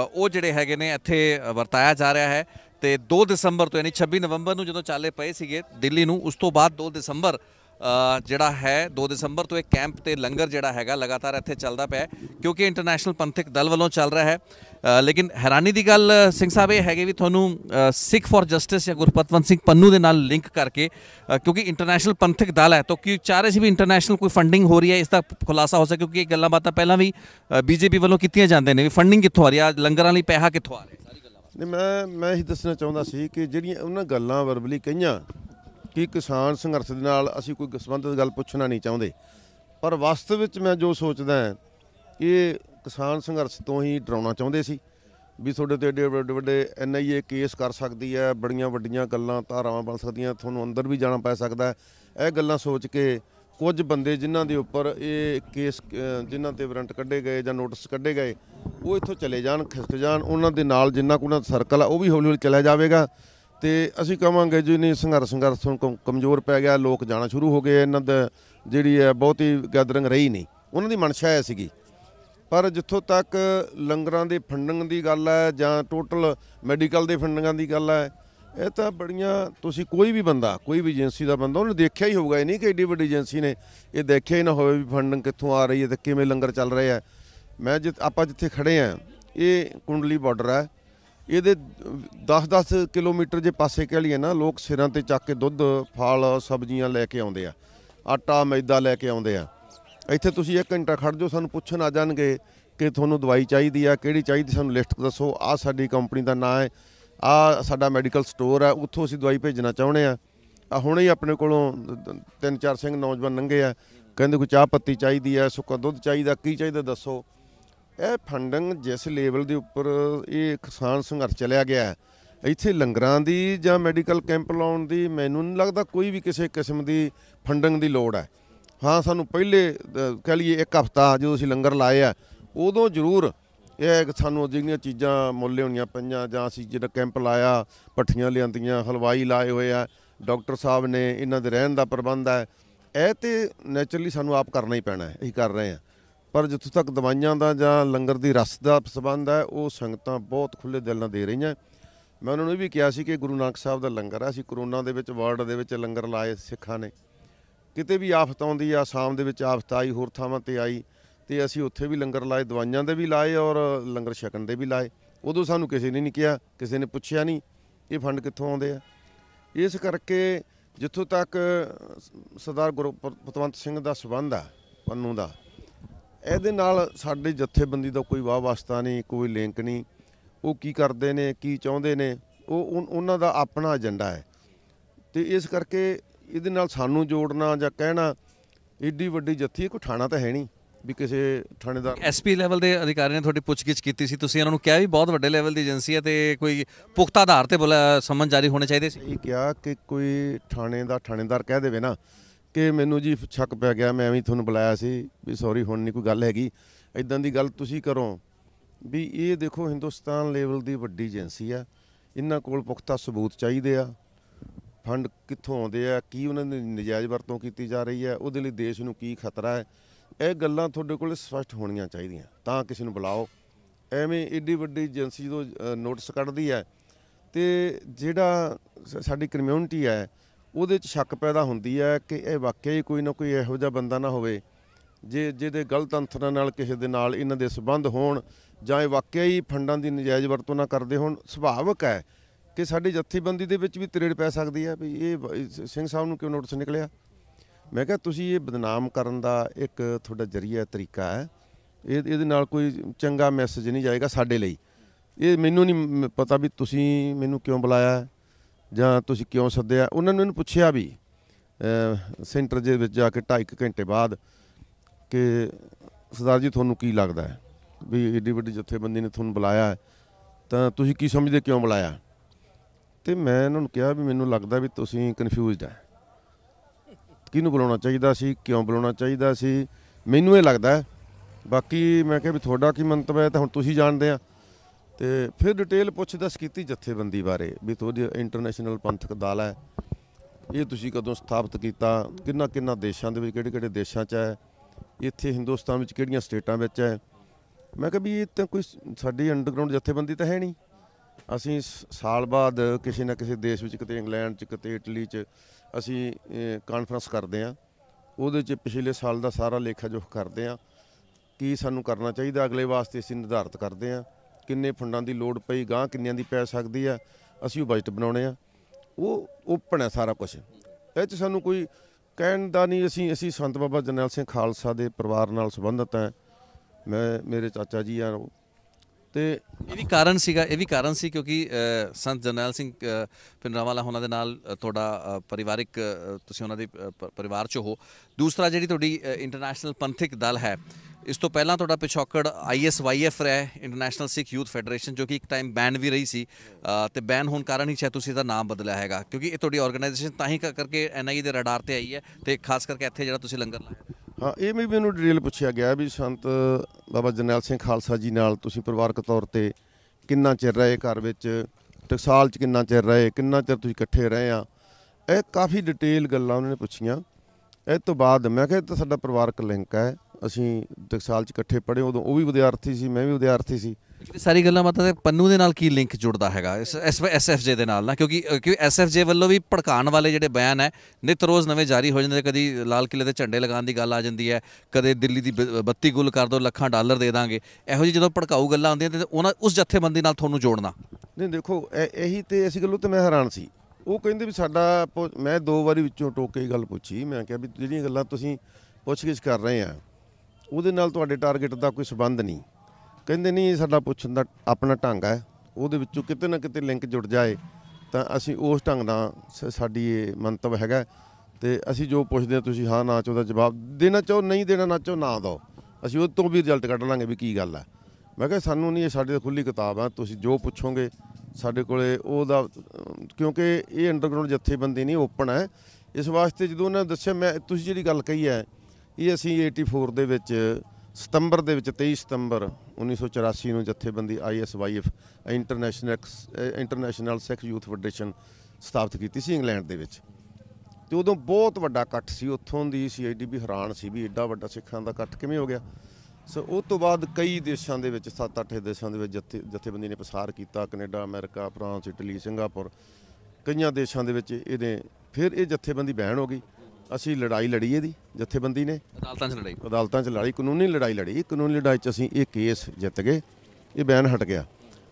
ਉਹ ਜਿਹੜੇ ਹੈਗੇ ਨੇ ਇੱਥੇ ਵਰਤਾਇਆ ਜਾ ਰਿਹਾ ਹੈ ਤੇ 2 ਦਸੰਬਰ ਤੋਂ ਯਾਨੀ 26 ਨਵੰਬਰ ਨੂੰ ਜਦੋਂ ਚਾਲੇ ਪਏ ਸੀਗੇ ਦਿੱਲੀ ਨੂੰ ਉਸ ਤੋਂ ਬਾਅਦ 2 ਦਸੰਬਰ ਜਿਹੜਾ ਹੈ 2 ਦਸੰਬਰ ਤੋਂ ਇਹ ਕੈਂਪ ਤੇ ਲੰਗਰ ਜਿਹੜਾ ਹੈਗਾ ਲਗਾਤਾਰ ਇੱਥੇ ਚੱਲਦਾ ਪਿਆ ਕਿਉਂਕਿ ਇੰਟਰਨੈਸ਼ਨਲ ਪੰਥਕ ਦਲ ਵੱਲੋਂ ਚੱਲ ਰਿਹਾ ਹੈ ਲੇਕਿਨ ਹੈਰਾਨੀ ਦੀ ਗੱਲ ਸਿੰਘ ਸਾਹਿਬ ਇਹ ਹੈਗੇ ਵੀ ਤੁਹਾਨੂੰ ਸਿੱਖ ਫਾਰ ਜਸਟਿਸ ਜਾਂ ਗੁਰਪਤਵੰਤ ਸਿੰਘ ਪੰਨੂ ਦੇ ਨਾਲ ਲਿੰਕ ਕਰਕੇ ਕਿਉਂਕਿ ਇੰਟਰਨੈਸ਼ਨਲ ਪੰਥਕ ਦਲ ਹੈ ਤਾਂ ਕਿ ਚਾਰੇ ਸੀ ਵੀ ਇੰਟਰਨੈਸ਼ਨਲ ਕੋਈ ਫੰਡਿੰਗ ਹੋ ਰਹੀ ਹੈ ਇਸ ਦਾ ਖੁਲਾਸਾ ਹੋ ਸਕੇ ਕਿਉਂਕਿ ਇਹ ਗੱਲਾਂ ਬਾਤਾਂ ਪਹਿਲਾਂ ਵੀ ਬੀਜੇਪੀ ਵੱਲੋਂ ਕੀਤੀਆਂ ਜਾਂਦੇ ਨੇ ਵੀ ਫੰਡਿੰਗ ਕਿੱਥੋਂ ਆ ਰਹੀ ਹੈ ਲੰਗਰਾਂ ਲਈ ਪੈਸਾ ਕਿੱਥੋਂ ਆ ਰਿਹਾ ਸਾਰੀ ਨਹੀਂ ਮੈਂ ਮੈਂ ਇਹ ਦੱਸਣਾ ਚਾਹੁੰਦਾ ਸੀ ਕਿ ਜਿਹੜੀਆਂ ਉਹਨਾਂ ਗੱਲਾਂ ਵਰਬਲੀ ਕਹੀਆਂ ਕਿ ਕਿਸਾਨ ਸੰਘਰਸ਼ ਦੇ ਨਾਲ ਅਸੀਂ ਕੋਈ ਸੰਬੰਧਿਤ ਗੱਲ ਪੁੱਛਣਾ ਨਹੀਂ ਚਾਹੁੰਦੇ ਪਰ ਵਾਸਤਵ ਵਿੱਚ ਮੈਂ ਜੋ ਸੋਚਦਾ ਹਾਂ ਇਹ ਕਿਸਾਨ ਸੰਘਰਸ਼ ਤੋਂ ਹੀ ਡਰਾਉਣਾ ਚਾਹੁੰਦੇ ਸੀ ਵੀ ਤੁਹਾਡੇ ਤੇ ਏਡੇ ਵੱਡੇ ਵੱਡੇ ਐਨਆਈਏ ਕੇਸ ਕਰ ਸਕਦੀ ਹੈ ਬੜੀਆਂ ਵੱਡੀਆਂ ਗੱਲਾਂ ਧਾਰਾਵਾਂ ਬਣ ਸਕਦੀਆਂ ਤੁਹਾਨੂੰ ਅੰਦਰ ਵੀ ਜਾਣਾ ਪੈ ਸਕਦਾ ਇਹ ਗੱਲਾਂ ਸੋਚ ਕੇ ਕੁਝ ਬੰਦੇ ਜਿਨ੍ਹਾਂ ਦੇ ਉੱਪਰ ਇਹ ਕੇਸ ਜਿਨ੍ਹਾਂ ਤੇ ਵਾਰੰਟ ਕੱਢੇ ਗਏ ਜਾਂ ਨੋਟਿਸ ਕੱਢੇ ਗਏ ਉਹ ਇੱਥੋਂ ਚਲੇ ਜਾਣ ਖਿਸਕ ਜਾਣ ਉਹਨਾਂ ਦੇ ਨਾਲ ਜਿੰਨਾ ਕੋਈ ਸਰਕਲ ਆ ਉਹ ਵੀ ਹੌਲੀ ਹੌਲੀ ਚਲਾ ਜਾਵੇਗਾ ਤੇ ਅਸੀਂ ਕਹਾਂਗੇ ਜੀ ਨਹੀਂ ਸੰਘਰਸ਼ ਸੰਘਰਸ਼ ਹੁਣ ਕਮਜ਼ੋਰ ਪੈ ਗਿਆ ਲੋਕ ਜਾਣਾ ਸ਼ੁਰੂ ਹੋ ਗਏ ਇਹਨਾਂ ਦਾ ਜਿਹੜੀ ਹੈ ਬਹੁਤੀ ਗੈਦਰਿੰਗ ਰਹੀ ਨਹੀਂ ਉਹਨਾਂ ਦੀ ਮਨਸ਼ਾ ਹੈ ਸੀਗੀ ਪਰ ਜਿੱਥੋਂ ਤੱਕ ਲੰਗਰਾਂ ਦੇ ਫੰਡਿੰਗ ਦੀ ਗੱਲ ਹੈ ਜਾਂ ਟੋਟਲ ਮੈਡੀਕਲ ਦੇ ਫੰਡਿੰਗਾਂ ਦੀ ਗੱਲ ਹੈ ਇਹ ਤਾਂ ਬੜੀਆਂ ਤੁਸੀਂ ਕੋਈ ਵੀ ਬੰਦਾ ਕੋਈ ਵੀ ਏਜੰਸੀ ਦਾ ਬੰਦਾ ਉਹਨੇ ਦੇਖਿਆ ਹੀ ਹੋਊਗਾ ਇਹ ਨਹੀਂ ਕਿ ਏਡੀ ਵੱਡੀ ਏਜੰਸੀ ਨੇ ਇਹ ਦੇਖਿਆ ਹੀ ਨਾ ਹੋਵੇ ਵੀ ਫੰਡਿੰਗ ਕਿੱਥੋਂ ਆ ਰਹੀ ਹੈ ਤੇ ਕਿਵੇਂ ਲੰਗਰ ਚੱਲ ਰਹੇ ਆ ਮੈਂ ਜਿੱਥੇ ਆਪਾਂ ਜਿੱਥੇ ਖੜੇ ਆ ਇਹ ਕੁੰਡਲੀ ਬਾਰਡਰ ਹੈ ਇਹਦੇ 10-10 ਕਿਲੋਮੀਟਰ ਜੇ ਪਾਸੇ ਕਹ ਲਈਏ ਨਾ ਲੋਕ ਸਿਰਾਂ ਤੇ ਚੱਕ ਕੇ ਦੁੱਧ ਫਲ ਸਬਜ਼ੀਆਂ ਲੈ ਕੇ ਆਉਂਦੇ ਆ ਆਟਾ ਮੈਦਾ ਲੈ ਕੇ ਆਉਂਦੇ ਆ ਇੱਥੇ ਤੁਸੀਂ 1 ਘੰਟਾ ਖੜ ਜਾਓ ਸਾਨੂੰ ਪੁੱਛਣ ਆ ਜਾਣਗੇ ਕਿ ਤੁਹਾਨੂੰ ਦਵਾਈ ਚਾਹੀਦੀ ਆ ਕਿਹੜੀ ਚਾਹੀਦੀ ਸਾਨੂੰ ਲਿਸਟ ਦੱਸੋ ਆ ਸਾਡੀ ਕੰਪਨੀ ਦਾ ਨਾਮ ਹੈ ਆ ਸਾਡਾ ਮੈਡੀਕਲ ਸਟੋਰ ਆ ਉੱਥੋਂ ਅਸੀਂ ਦਵਾਈ ਭੇਜਣਾ ਚਾਹੁੰਦੇ ਆ ਆ ਹੁਣੇ ਹੀ ਆਪਣੇ ਕੋਲੋਂ ਤਿੰਨ ਚਾਰ ਸਿੰਘ ਨੌਜਵਾਨ ਲੰਘੇ ਆ ਕਹਿੰਦੇ ਕੋਈ ਚਾਹ ਪੱਤੀ ਚਾਹੀਦੀ ਆ ਸੁੱਕਾ ਦੁੱਧ ਚਾਹੀਦਾ ਕੀ ਚਾਹੀਦਾ ਦੱਸੋ ਇਹ ਫੰਡਿੰਗ ਜਿਸ ਲੈਵਲ ਦੇ ਉੱਪਰ ਇਹ ਕਿਸਾਨ ਸੰਘਰਸ਼ ਚੱਲਿਆ ਗਿਆ ਇੱਥੇ ਲੰਗਰਾਂ ਦੀ ਜਾਂ ਮੈਡੀਕਲ ਕੈਂਪ ਲਾਉਣ ਦੀ ਮੈਨੂੰ ਨਹੀਂ ਲੱਗਦਾ ਕੋਈ ਵੀ ਕਿਸੇ ਕਿਸਮ ਦੀ ਫੰਡਿੰਗ ਦੀ ਲੋੜ ਹੈ ਹਾਂ ਸਾਨੂੰ ਪਹਿਲੇ ਕਹ ਲਈਏ ਇੱਕ ਹਫਤਾ ਜਦੋਂ ਅਸੀਂ ਲੰਗਰ ਲਾਏ ਆ ਉਦੋਂ ਜ਼ਰੂਰ ਇਹ ਸਾਨੂੰ ਜਿਹੜੀਆਂ ਚੀਜ਼ਾਂ ਮੁੱਲ ਹੋਣੀਆਂ ਪਈਆਂ ਜਾਂ ਅਸੀਂ ਜਿਹੜਾ ਕੈਂਪ ਲਾਇਆ ਪੱਠੀਆਂ ਲਿਆਂਦੀਆਂ ਹਲਵਾਈ ਲਾਏ ਹੋਏ ਆ ਡਾਕਟਰ ਸਾਹਿਬ ਨੇ ਇਹਨਾਂ ਦੇ ਰਹਿਣ ਦਾ ਪ੍ਰਬੰਧ ਹੈ ਇਹ ਤੇ ਨੇਚਰਲੀ ਸਾਨੂੰ ਆਪ ਕਰਨਾ ਹੀ ਪੈਣਾ ਹੈ ਅਸੀਂ ਕਰ ਰਹੇ ਆ ਪਰ ਜਿੱਥੋਂ ਤੱਕ ਦਵਾਈਆਂ ਦਾ ਜਾਂ ਲੰਗਰ ਦੀ ਰਸ ਦਾ ਸਬੰਧ ਹੈ ਉਹ ਸੰਗਤਾਂ ਬਹੁਤ ਖੁੱਲੇ ਦਿਲ ਨਾਲ ਦੇ ਰਹੀਆਂ ਮੈਂ ਉਹਨਾਂ ਨੂੰ ਵੀ ਕਿਹਾ ਸੀ ਕਿ ਗੁਰੂ ਨਾਨਕ ਸਾਹਿਬ ਦਾ ਲੰਗਰ ਆ ਅਸੀਂ ਕਰੋਨਾ ਦੇ ਵਿੱਚ ਵਰਲਡ ਦੇ ਵਿੱਚ ਲੰਗਰ ਲਾਏ ਸਿੱਖਾਂ ਨੇ ਕਿਤੇ ਵੀ ਆਫਤ ਆਉਂਦੀ ਆ ਆਸਾਮ ਦੇ ਵਿੱਚ ਆਫਤ ਆਈ ਹੋਰ ਥਾਵਾਂ ਤੇ ਆਈ ਤੇ ਅਸੀਂ ਉੱਥੇ ਵੀ ਲੰਗਰ ਲਾਏ ਦਵਾਈਆਂ ਦੇ ਵੀ ਲਾਏ ਔਰ ਲੰਗਰ ਛਕਣ ਦੇ ਵੀ ਲਾਏ ਉਦੋਂ ਸਾਨੂੰ ਕਿਸੇ ਨੇ ਨਹੀਂ ਕਿਹਾ ਕਿਸੇ ਨੇ ਪੁੱਛਿਆ ਨਹੀਂ ਇਹ ਫੰਡ ਕਿੱਥੋਂ ਆਉਂਦੇ ਆ ਇਸ ਕਰਕੇ ਜਿੱਥੋਂ ਤੱਕ ਸਰਦਾਰ ਗੁਰਪਤਵੰਤ ਸਿੰਘ ਦਾ ਸਬੰਧ ਆ ਪੰਨੂ ਦਾ ਇਹਦੇ ਨਾਲ ਸਾਡੇ ਜਥੇਬੰਦੀ ਦਾ ਕੋਈ ਵਾਹ ਵਾਸਤਾ ਨਹੀਂ ਕੋਈ ਲਿੰਕ ਨਹੀਂ ਉਹ ਕੀ ਕਰਦੇ ਨੇ ਕੀ ਚਾਹੁੰਦੇ ਨੇ ਉਹ ਉਹਨਾਂ ਦਾ ਆਪਣਾ ਏਜੰਡਾ ਹੈ ਤੇ ਇਸ ਕਰਕੇ ਇਹਦੇ ਨਾਲ ਸਾਨੂੰ ਜੋੜਨਾ ਜਾਂ ਕਹਿਣਾ ਏਡੀ ਵੱਡੀ ਜੱਥੀ ਕੋ ਥਾਣਾ ਤਾਂ ਹੈ ਨਹੀਂ ਵੀ ਕਿਸੇ ਥਾਣੇਦਾਰ ਐਸਪੀ ਲੈਵਲ ਦੇ ਅਧਿਕਾਰੀ ਨੇ ਤੁਹਾਡੀ ਪੁੱਛਗਿੱਛ ਕੀਤੀ ਸੀ ਤੁਸੀਂ ਉਹਨਾਂ ਨੂੰ ਕਿਹਾ ਵੀ ਬਹੁਤ ਵੱਡੇ ਲੈਵਲ ਦੀ ਏਜੰਸੀ ਹੈ ਤੇ ਕੋਈ ਪੁਖਤਾ ਆਧਾਰ ਤੇ ਸਮਝ ਜਾਰੀ ਹੋਣੇ ਚਾਹੀਦੇ ਸੀ ਇਹ ਕਿਹਾ ਕਿ ਕੋਈ ਥਾਣੇ ਦਾ ਥਾਣੇਦਾਰ ਕਹਿ ਦੇਵੇ ਨਾ ਕਿ ਮੈਨੂੰ ਜੀ ਛੱਕ ਪੈ ਗਿਆ ਮੈਂ ਐਵੇਂ ਤੁਹਾਨੂੰ ਬੁਲਾਇਆ ਸੀ ਵੀ ਸੌਰੀ ਹੁਣ ਨਹੀਂ ਕੋਈ ਗੱਲ ਹੈਗੀ ਇਦਾਂ ਦੀ ਗੱਲ ਤੁਸੀਂ ਕਰੋ ਵੀ ਇਹ ਦੇਖੋ ਹਿੰਦੁਸਤਾਨ ਲੈਵਲ ਦੀ ਵੱਡੀ ਏਜੰਸੀ ਆ ਇਹਨਾਂ ਕੋਲ ਪੁਖਤਾ ਸਬੂਤ ਚਾਹੀਦੇ ਆ ਫੰਡ ਕਿੱਥੋਂ ਆਉਂਦੇ ਆ ਕੀ ਉਹਨਾਂ ਦੀ ਨਜਾਇਜ਼ ਵਰਤੋਂ ਕੀਤੀ ਜਾ ਰਹੀ ਹੈ ਉਹਦੇ ਲਈ ਦੇਸ਼ ਨੂੰ ਕੀ ਖਤਰਾ ਹੈ ਇਹ ਗੱਲਾਂ ਤੁਹਾਡੇ ਕੋਲ ਸਪਸ਼ਟ ਹੋਣੀਆਂ ਚਾਹੀਦੀਆਂ ਤਾਂ ਕਿਸੇ ਨੂੰ ਬੁਲਾਓ ਐਵੇਂ ਏਡੀ ਵੱਡੀ ਏਜੰਸੀ ਜਦੋਂ ਨੋਟਿਸ ਕੱਢਦੀ ਹੈ ਤੇ ਜਿਹੜਾ ਸਾਡੀ ਕਮਿਊਨਿਟੀ ਹੈ ਉਹਦੇ 'ਚ ਸ਼ੱਕ ਪੈਦਾ ਹੁੰਦੀ ਹੈ ਕਿ ਇਹ ਵਾਕਿਆ ਹੀ ਕੋਈ ਨਾ ਕੋਈ ਇਹੋ ਜਿਹਾ ਬੰਦਾ ਨਾ ਹੋਵੇ ਜੇ ਜਿਹਦੇ ਗਲਤ ਅੰਤਰਾਂ ਨਾਲ ਕਿਸੇ ਦੇ ਨਾਲ ਇਹਨਾਂ ਦੇ ਸਬੰਧ ਹੋਣ ਜਾਂ ਇਹ ਵਾਕਿਆ ਹੀ ਫੰਡਾਂ ਦੀ ਨਜਾਇਜ਼ ਵਰਤੋਂ ਨਾ ਕਰਦੇ ਹੋਣ ਸੁਭਾਵਕ ਹੈ ਕਿ ਸਾਡੀ ਜਥੇਬੰਦੀ ਦੇ ਵਿੱਚ ਵੀ ਤਰੇੜ ਪੈ ਸਕਦੀ ਹੈ ਵੀ ਇਹ ਸਿੰਘ ਸਾਹਿਬ ਨੂੰ ਕਿਉਂ ਨੋਟਿਸ ਨਿਕਲਿਆ ਮੈਂ ਕਿਹਾ ਤੁਸੀਂ ਇਹ ਬਦਨਾਮ ਕਰਨ ਦਾ ਇੱਕ ਤੁਹਾਡਾ ਜਰੀਆ ਤਰੀਕਾ ਹੈ ਇਹ ਇਹਦੇ ਨਾਲ ਕੋਈ ਚੰਗਾ ਮੈਸੇਜ ਨਹੀਂ ਜਾਏਗਾ ਸਾਡੇ ਲਈ ਇਹ ਮੈਨੂੰ ਨਹੀਂ ਪਤਾ ਵੀ ਤੁਸੀਂ ਮੈਨੂੰ ਕਿਉਂ ਬੁਲਾਇਆ ਜਾਂ ਤੁਸੀਂ ਕਿਉਂ ਸੱਦਿਆ ਉਹਨਾਂ ਨੂੰ ਇਹਨੂੰ ਪੁੱਛਿਆ ਵੀ ਸੈਂਟਰ ਦੇ ਵਿੱਚ ਜਾ ਕੇ 2.5 ਘੰਟੇ ਬਾਅਦ ਕਿ ਸਰਦਾਰ ਜੀ ਤੁਹਾਨੂੰ ਕੀ ਲੱਗਦਾ ਹੈ ਵੀ ਏਡੀ ਵੱਡੀ ਜਥੇਬੰਦੀ ਨੇ ਤੁਹਾਨੂੰ ਬੁਲਾਇਆ ਹੈ ਤਾਂ ਤੁਸੀਂ ਕੀ ਸਮਝਦੇ ਕਿਉਂ ਬੁਲਾਇਆ ਤੇ ਮੈਂ ਉਹਨਾਂ ਨੂੰ ਕਿਹਾ ਵੀ ਮੈਨੂੰ ਲੱਗਦਾ ਵੀ ਤੁਸੀਂ ਕਨਫਿਊਜ਼ਡ ਹੈ ਕਿਹਨੂੰ ਬੁਲਾਉਣਾ ਚਾਹੀਦਾ ਸੀ ਕਿਉਂ ਬੁਲਾਉਣਾ ਚਾਹੀਦਾ ਸੀ ਮੈਨੂੰ ਇਹ ਲੱਗਦਾ ਬਾਕੀ ਮੈਂ ਕਿਹਾ ਵੀ ਤੁਹਾਡਾ ਕੀ ਮੰਤਵ ਹੈ ਤਾਂ ਹੁਣ ਤੁਸੀਂ ਜਾਣਦੇ ਆ ਤੇ ਫਿਰ ਡਿਟੇਲ ਪੁੱਛਦਸ ਕੀਤੀ ਜਥੇਬੰਦੀ ਬਾਰੇ ਵੀ ਤੁਹਾਡੀ ਇੰਟਰਨੈਸ਼ਨਲ ਪੰਥਕ ਦਲ ਹੈ ਇਹ ਤੁਸੀਂ ਕਦੋਂ ਸਥਾਪਿਤ ਕੀਤਾ ਕਿੰਨਾ ਕਿੰਨਾ ਦੇਸ਼ਾਂ ਦੇ ਵਿੱਚ ਕਿਹੜੇ ਕਿਹੜੇ ਦੇਸ਼ਾਂ 'ਚ ਹੈ ਇੱਥੇ ਹਿੰਦੁਸਤਾਨ ਵਿੱਚ ਕਿਹੜੀਆਂ ਸਟੇਟਾਂ ਵਿੱਚ ਹੈ ਮੈਂ ਕਿਹਾ ਵੀ ਇਹ ਤਾਂ ਕੋਈ ਸਾਡੀ ਅੰਡਰਗਰਾਉਂਡ ਜਥੇਬੰਦੀ ਤਾਂ ਹੈ ਨਹੀਂ ਅਸੀਂ ਸਾਲ ਬਾਅਦ ਕਿਸੇ ਨਾ ਕਿਸੇ ਦੇਸ਼ ਵਿੱਚ ਕਿਤੇ ਇੰਗਲੈਂਡ 'ਚ ਕਿਤੇ ਇਟਲੀ 'ਚ ਅਸੀਂ ਕਾਨਫਰੰਸ ਕਰਦੇ ਆ ਉਹਦੇ 'ਚ ਪਿਛਲੇ ਸਾਲ ਦਾ ਸਾਰਾ ਲੇਖਾ ਜੋਖ ਕਰਦੇ ਆ ਕੀ ਸਾਨੂੰ ਕਰਨਾ ਚਾਹੀਦਾ ਅਗਲੇ ਵਾਸਤੇ ਅਸੀਂ ਨਿਰਧਾਰਤ ਕਰਦੇ ਆ ਕਿੰਨੇ ਫੰਡਾਂ ਦੀ ਲੋੜ ਪਈ ਗਾਂ ਕਿੰਨਿਆਂ ਦੀ ਪੈ ਸਕਦੀ ਆ ਅਸੀਂ ਉਹ ਬਜਟ ਬਣਾਉਣੇ ਆ ਉਹ ਓਪਨ ਹੈ ਸਾਰਾ ਕੁਝ ਇਹ ਚ ਸਾਨੂੰ ਕੋਈ ਕਹਿਣ ਦਾ ਨਹੀਂ ਅਸੀਂ ਅਸੀਂ ਸੰਤ ਬਾਬਾ ਜਰਨੈਲ ਸਿੰਘ ਖਾਲਸਾ ਦੇ ਪਰਿਵਾਰ ਨਾਲ ਸੰਬੰਧਤ ਆ ਮੈਂ ਮੇਰੇ ਚਾਚਾ ਜੀ ਆ ਤੇ ਇਹ ਵੀ ਕਾਰਨ ਸੀਗਾ ਇਹ ਵੀ ਕਾਰਨ ਸੀ ਕਿਉਂਕਿ ਸੰਤ ਜਰਨੈਲ ਸਿੰਘ ਪਿੰਡਰਾਵਾਲਾ ਉਹਨਾਂ ਦੇ ਨਾਲ ਤੁਹਾਡਾ ਪਰਿਵਾਰਿਕ ਤੁਸੀਂ ਉਹਨਾਂ ਦੇ ਪਰਿਵਾਰ ਚ ਹੋ ਦੂਸਰਾ ਜਿਹੜੀ ਤੁਹਾਡੀ ਇੰਟਰਨੈਸ਼ਨਲ ਪੰਥਿਕ ਦਲ ਹੈ ਇਸ ਤੋਂ ਪਹਿਲਾਂ ਤੁਹਾਡਾ ਪਿਛੋਕੜ ਆਈਐਸਵਾਈਐਫ ਰਹਿ ਇੰਟਰਨੈਸ਼ਨਲ ਸਿੱਖ ਯੂਥ ਫੈਡਰੇਸ਼ਨ ਜੋ ਕਿ ਇੱਕ ਟਾਈਮ ਬੈਨ ਵੀ ਰਹੀ ਸੀ ਤੇ ਬੈਨ ਹੋਣ ਕਾਰਨ ਹੀ ਸ਼ਾਇਦ ਤੁਸੀਂ ਦਾ ਨਾਮ ਬਦਲਿਆ ਹੈਗਾ ਕਿਉਂਕਿ ਇਹ ਤੁਹਾਡੀ ਆਰਗੇਨਾਈਜੇਸ਼ਨ ਤਾਂ ਹੀ ਕਰਕੇ ਐਨਆਈਏ ਦੇ ਰਡਾਰ ਤੇ ਆਈ ਹੈ ਤੇ ਖਾਸ ਕਰਕੇ ਇੱਥੇ ਜਿਹੜਾ ਤੁਸੀਂ ਲੰਗਰ ਲਾਇਆ ਹਾਂ ਇਹ ਵੀ ਮੈਨੂੰ ਡਿਟੇਲ ਪੁੱਛਿਆ ਗਿਆ ਵੀ ਸੰਤ ਬਾਬਾ ਜਰਨੈਲ ਸਿੰਘ ਖਾਲਸਾ ਜੀ ਨਾਲ ਤੁਸੀਂ ਪਰਿਵਾਰਕ ਤੌਰ ਤੇ ਕਿੰਨਾ ਚਿਰ ਰਹੇ ਘਰ ਵਿੱਚ ਟਕਸਾਲ ਚ ਕਿੰਨਾ ਚਿਰ ਰਹੇ ਕਿੰਨਾ ਚਿਰ ਤੁਸੀਂ ਇਕੱਠੇ ਰਹੇ ਆ ਇਹ ਕਾਫੀ ਡਿਟੇਲ ਗੱਲਾਂ ਉਹਨਾਂ ਨੇ ਪੁੱਛੀਆਂ ਇਹ ਤੋਂ ਬਾਅਦ ਮੈਂ ਕਿਹਾ ਇਹ ਤਾਂ ਸਾਡਾ ਪਰਿਵਾਰਕ ਲਿੰਕ ਹੈ ਅਸੀਂ ਟਕਸਾਲ ਚ ਇਕੱਠੇ ਪੜ੍ਹੇ ਉਦੋਂ ਉਹ ਵੀ ਵਿਦਿਆਰਥੀ ਸੀ ਮੈਂ ਵੀ ਵਿਦਿਆਰਥੀ ਸੀ ਸਾਰੀ ਗੱਲਾਂ ਬਾਤਾਂ ਤੇ ਪੰਨੂ ਦੇ ਨਾਲ ਕੀ ਲਿੰਕ ਜੁੜਦਾ ਹੈਗਾ ਇਸ ਐਸਐਫਜੇ ਦੇ ਨਾਲ ਨਾ ਕਿਉਂਕਿ ਕਿਉਂਕਿ ਐਸਐਫਜੇ ਵੱਲੋਂ ਵੀ ਭੜਕਾਉਣ ਵਾਲੇ ਜਿਹੜੇ ਬਿਆਨ ਹੈ ਨਿਤ ਰੋਜ਼ ਨਵੇਂ ਜਾਰੀ ਹੋ ਜਾਂਦੇ ਕਦੀ ਲਾਲ ਕਿਲੇ ਤੇ ਝੰਡੇ ਲਗਾਉਣ ਦੀ ਗੱਲ ਆ ਜਾਂਦੀ ਹੈ ਕਦੇ ਦਿੱਲੀ ਦੀ ਬੱਤੀ ਗੁੱਲ ਕਰ ਦੋ ਲੱਖਾਂ ਡਾਲਰ ਦੇ ਦਾਂਗੇ ਇਹੋ ਜੀ ਜਦੋਂ ਭੜਕਾਉ ਗੱਲਾਂ ਆਉਂਦੀਆਂ ਤੇ ਉਹਨਾਂ ਉਸ ਜਥੇਬੰਦੀ ਨਾਲ ਤੁਹਾਨੂੰ ਜੋੜਨਾ ਨਹੀਂ ਦੇਖੋ ਇਹੀ ਤੇ ਅਸੀਂ ਗੱਲੋਂ ਤੇ ਮੈਂ ਹੈਰਾਨ ਸੀ ਉਹ ਕਹਿੰਦੇ ਵੀ ਸਾਡਾ ਮੈਂ ਦੋ ਵਾਰੀ ਵਿੱਚੋਂ ਟੋਕੇ ਗੱਲ ਪੁੱਛੀ ਮੈਂ ਕਿਹਾ ਵੀ ਜਿਹੜੀਆਂ ਗੱਲਾਂ ਤੁਸੀਂ ਪੁੱਛਗਿੱਛ ਕਰ ਰਹੇ ਆ ਉਹਦੇ ਨਾਲ ਤੁਹਾਡੇ ਟਾਰਗੇਟ ਦਾ ਕੋਈ ਸਬੰਧ ਨਹੀਂ ਕਹਿੰਦੇ ਨਹੀਂ ਸਾਡਾ ਪੁੱਛਣ ਦਾ ਆਪਣਾ ਢੰਗ ਹੈ ਉਹਦੇ ਵਿੱਚੋਂ ਕਿਤੇ ਨਾ ਕਿਤੇ ਲਿੰਕ ਜੁੜ ਜਾਏ ਤਾਂ ਅਸੀਂ ਉਸ ਢੰਗ ਦਾ ਸਾਡੀ ਇਹ ਮੰਤਵ ਹੈਗਾ ਤੇ ਅਸੀਂ ਜੋ ਪੁੱਛਦੇ ਆ ਤੁਸੀਂ ਹਾਂ ਨਾ ਚੋ ਦਾ ਜਵਾਬ ਦੇਣਾ ਚਾਹੋ ਨਹੀਂ ਦੇਣਾ ਨਾ ਚਾਹੋ ਨਾ ਦੋ ਅਸੀਂ ਉਹ ਤੋਂ ਵੀ ਰਿਜ਼ਲਟ ਕੱਢ ਲਾਂਗੇ ਵੀ ਕੀ ਗੱਲ ਹੈ ਮੈਂ ਕਿਹਾ ਸਾਨੂੰ ਨਹੀਂ ਇਹ ਸਾਡੇ ਖੁੱਲੀ ਕਿਤਾਬ ਆ ਤੁਸੀਂ ਜੋ ਪੁੱਛੋਗੇ ਸਾਡੇ ਕੋਲੇ ਉਹਦਾ ਕਿਉਂਕਿ ਇਹ ਅੰਡਰਗਰਾਉਂਡ ਜੱਥੇਬੰਦੀ ਨਹੀਂ ਓਪਨ ਹੈ ਇਸ ਵਾਸਤੇ ਜਦੋਂ ਉਹਨਾਂ ਦੱਸਿਆ ਮੈਂ ਤੁਸੀਂ ਜਿਹੜੀ ਗੱਲ ਕਹੀ ਹੈ ਇਹ ਅਸੀਂ 84 ਦੇ ਵਿੱਚ ਸਤੰਬਰ ਦੇ ਵਿੱਚ 23 ਸਤੰਬਰ 1984 ਨੂੰ ਜਥੇਬੰਦੀ ISYF international international Sikh youth federation ਸਥਾਪਿਤ ਕੀਤੀ ਸੀ ਇੰਗਲੈਂਡ ਦੇ ਵਿੱਚ ਤੇ ਉਦੋਂ ਬਹੁਤ ਵੱਡਾ ਇਕੱਠ ਸੀ ਉੱਥੋਂ ਦੀ ਸੀਆਈਡੀ ਵੀ ਹੈਰਾਨ ਸੀ ਵੀ ਐਡਾ ਵੱਡਾ ਸਿੱਖਾਂ ਦਾ ਇਕੱਠ ਕਿਵੇਂ ਹੋ ਗਿਆ ਸੋ ਉਸ ਤੋਂ ਬਾਅਦ ਕਈ ਦੇਸ਼ਾਂ ਦੇ ਵਿੱਚ 7-8 ਦੇਸ਼ਾਂ ਦੇ ਵਿੱਚ ਜਥੇਬੰਦੀ ਨੇ ਪਸਾਰ ਕੀਤਾ ਕੈਨੇਡਾ ਅਮਰੀਕਾ ਫਰਾਂਸ ਇਟਲੀ ਸਿੰਗਾਪੁਰ ਕਈਆਂ ਦੇਸ਼ਾਂ ਦੇ ਵਿੱਚ ਇਹਦੇ ਫਿਰ ਇਹ ਜਥੇਬੰਦੀ ਬੈਨ ਹੋ ਗਈ ਅਸੀਂ ਲੜਾਈ ਲੜੀ ਇਹਦੀ ਜਥੇਬੰਦੀ ਨੇ ਅਦਾਲਤਾਂ 'ਚ ਲੜਾਈ ਅਦਾਲਤਾਂ 'ਚ ਲੜਾਈ ਕਾਨੂੰਨੀ ਲੜਾਈ ਲੜੀ ਕਾਨੂੰਨੀ ਲੜਾਈ 'ਚ ਅਸੀਂ ਇਹ ਕੇਸ ਜਿੱਤ ਗਏ ਇਹ ਬੈਨ ਹਟ ਗਿਆ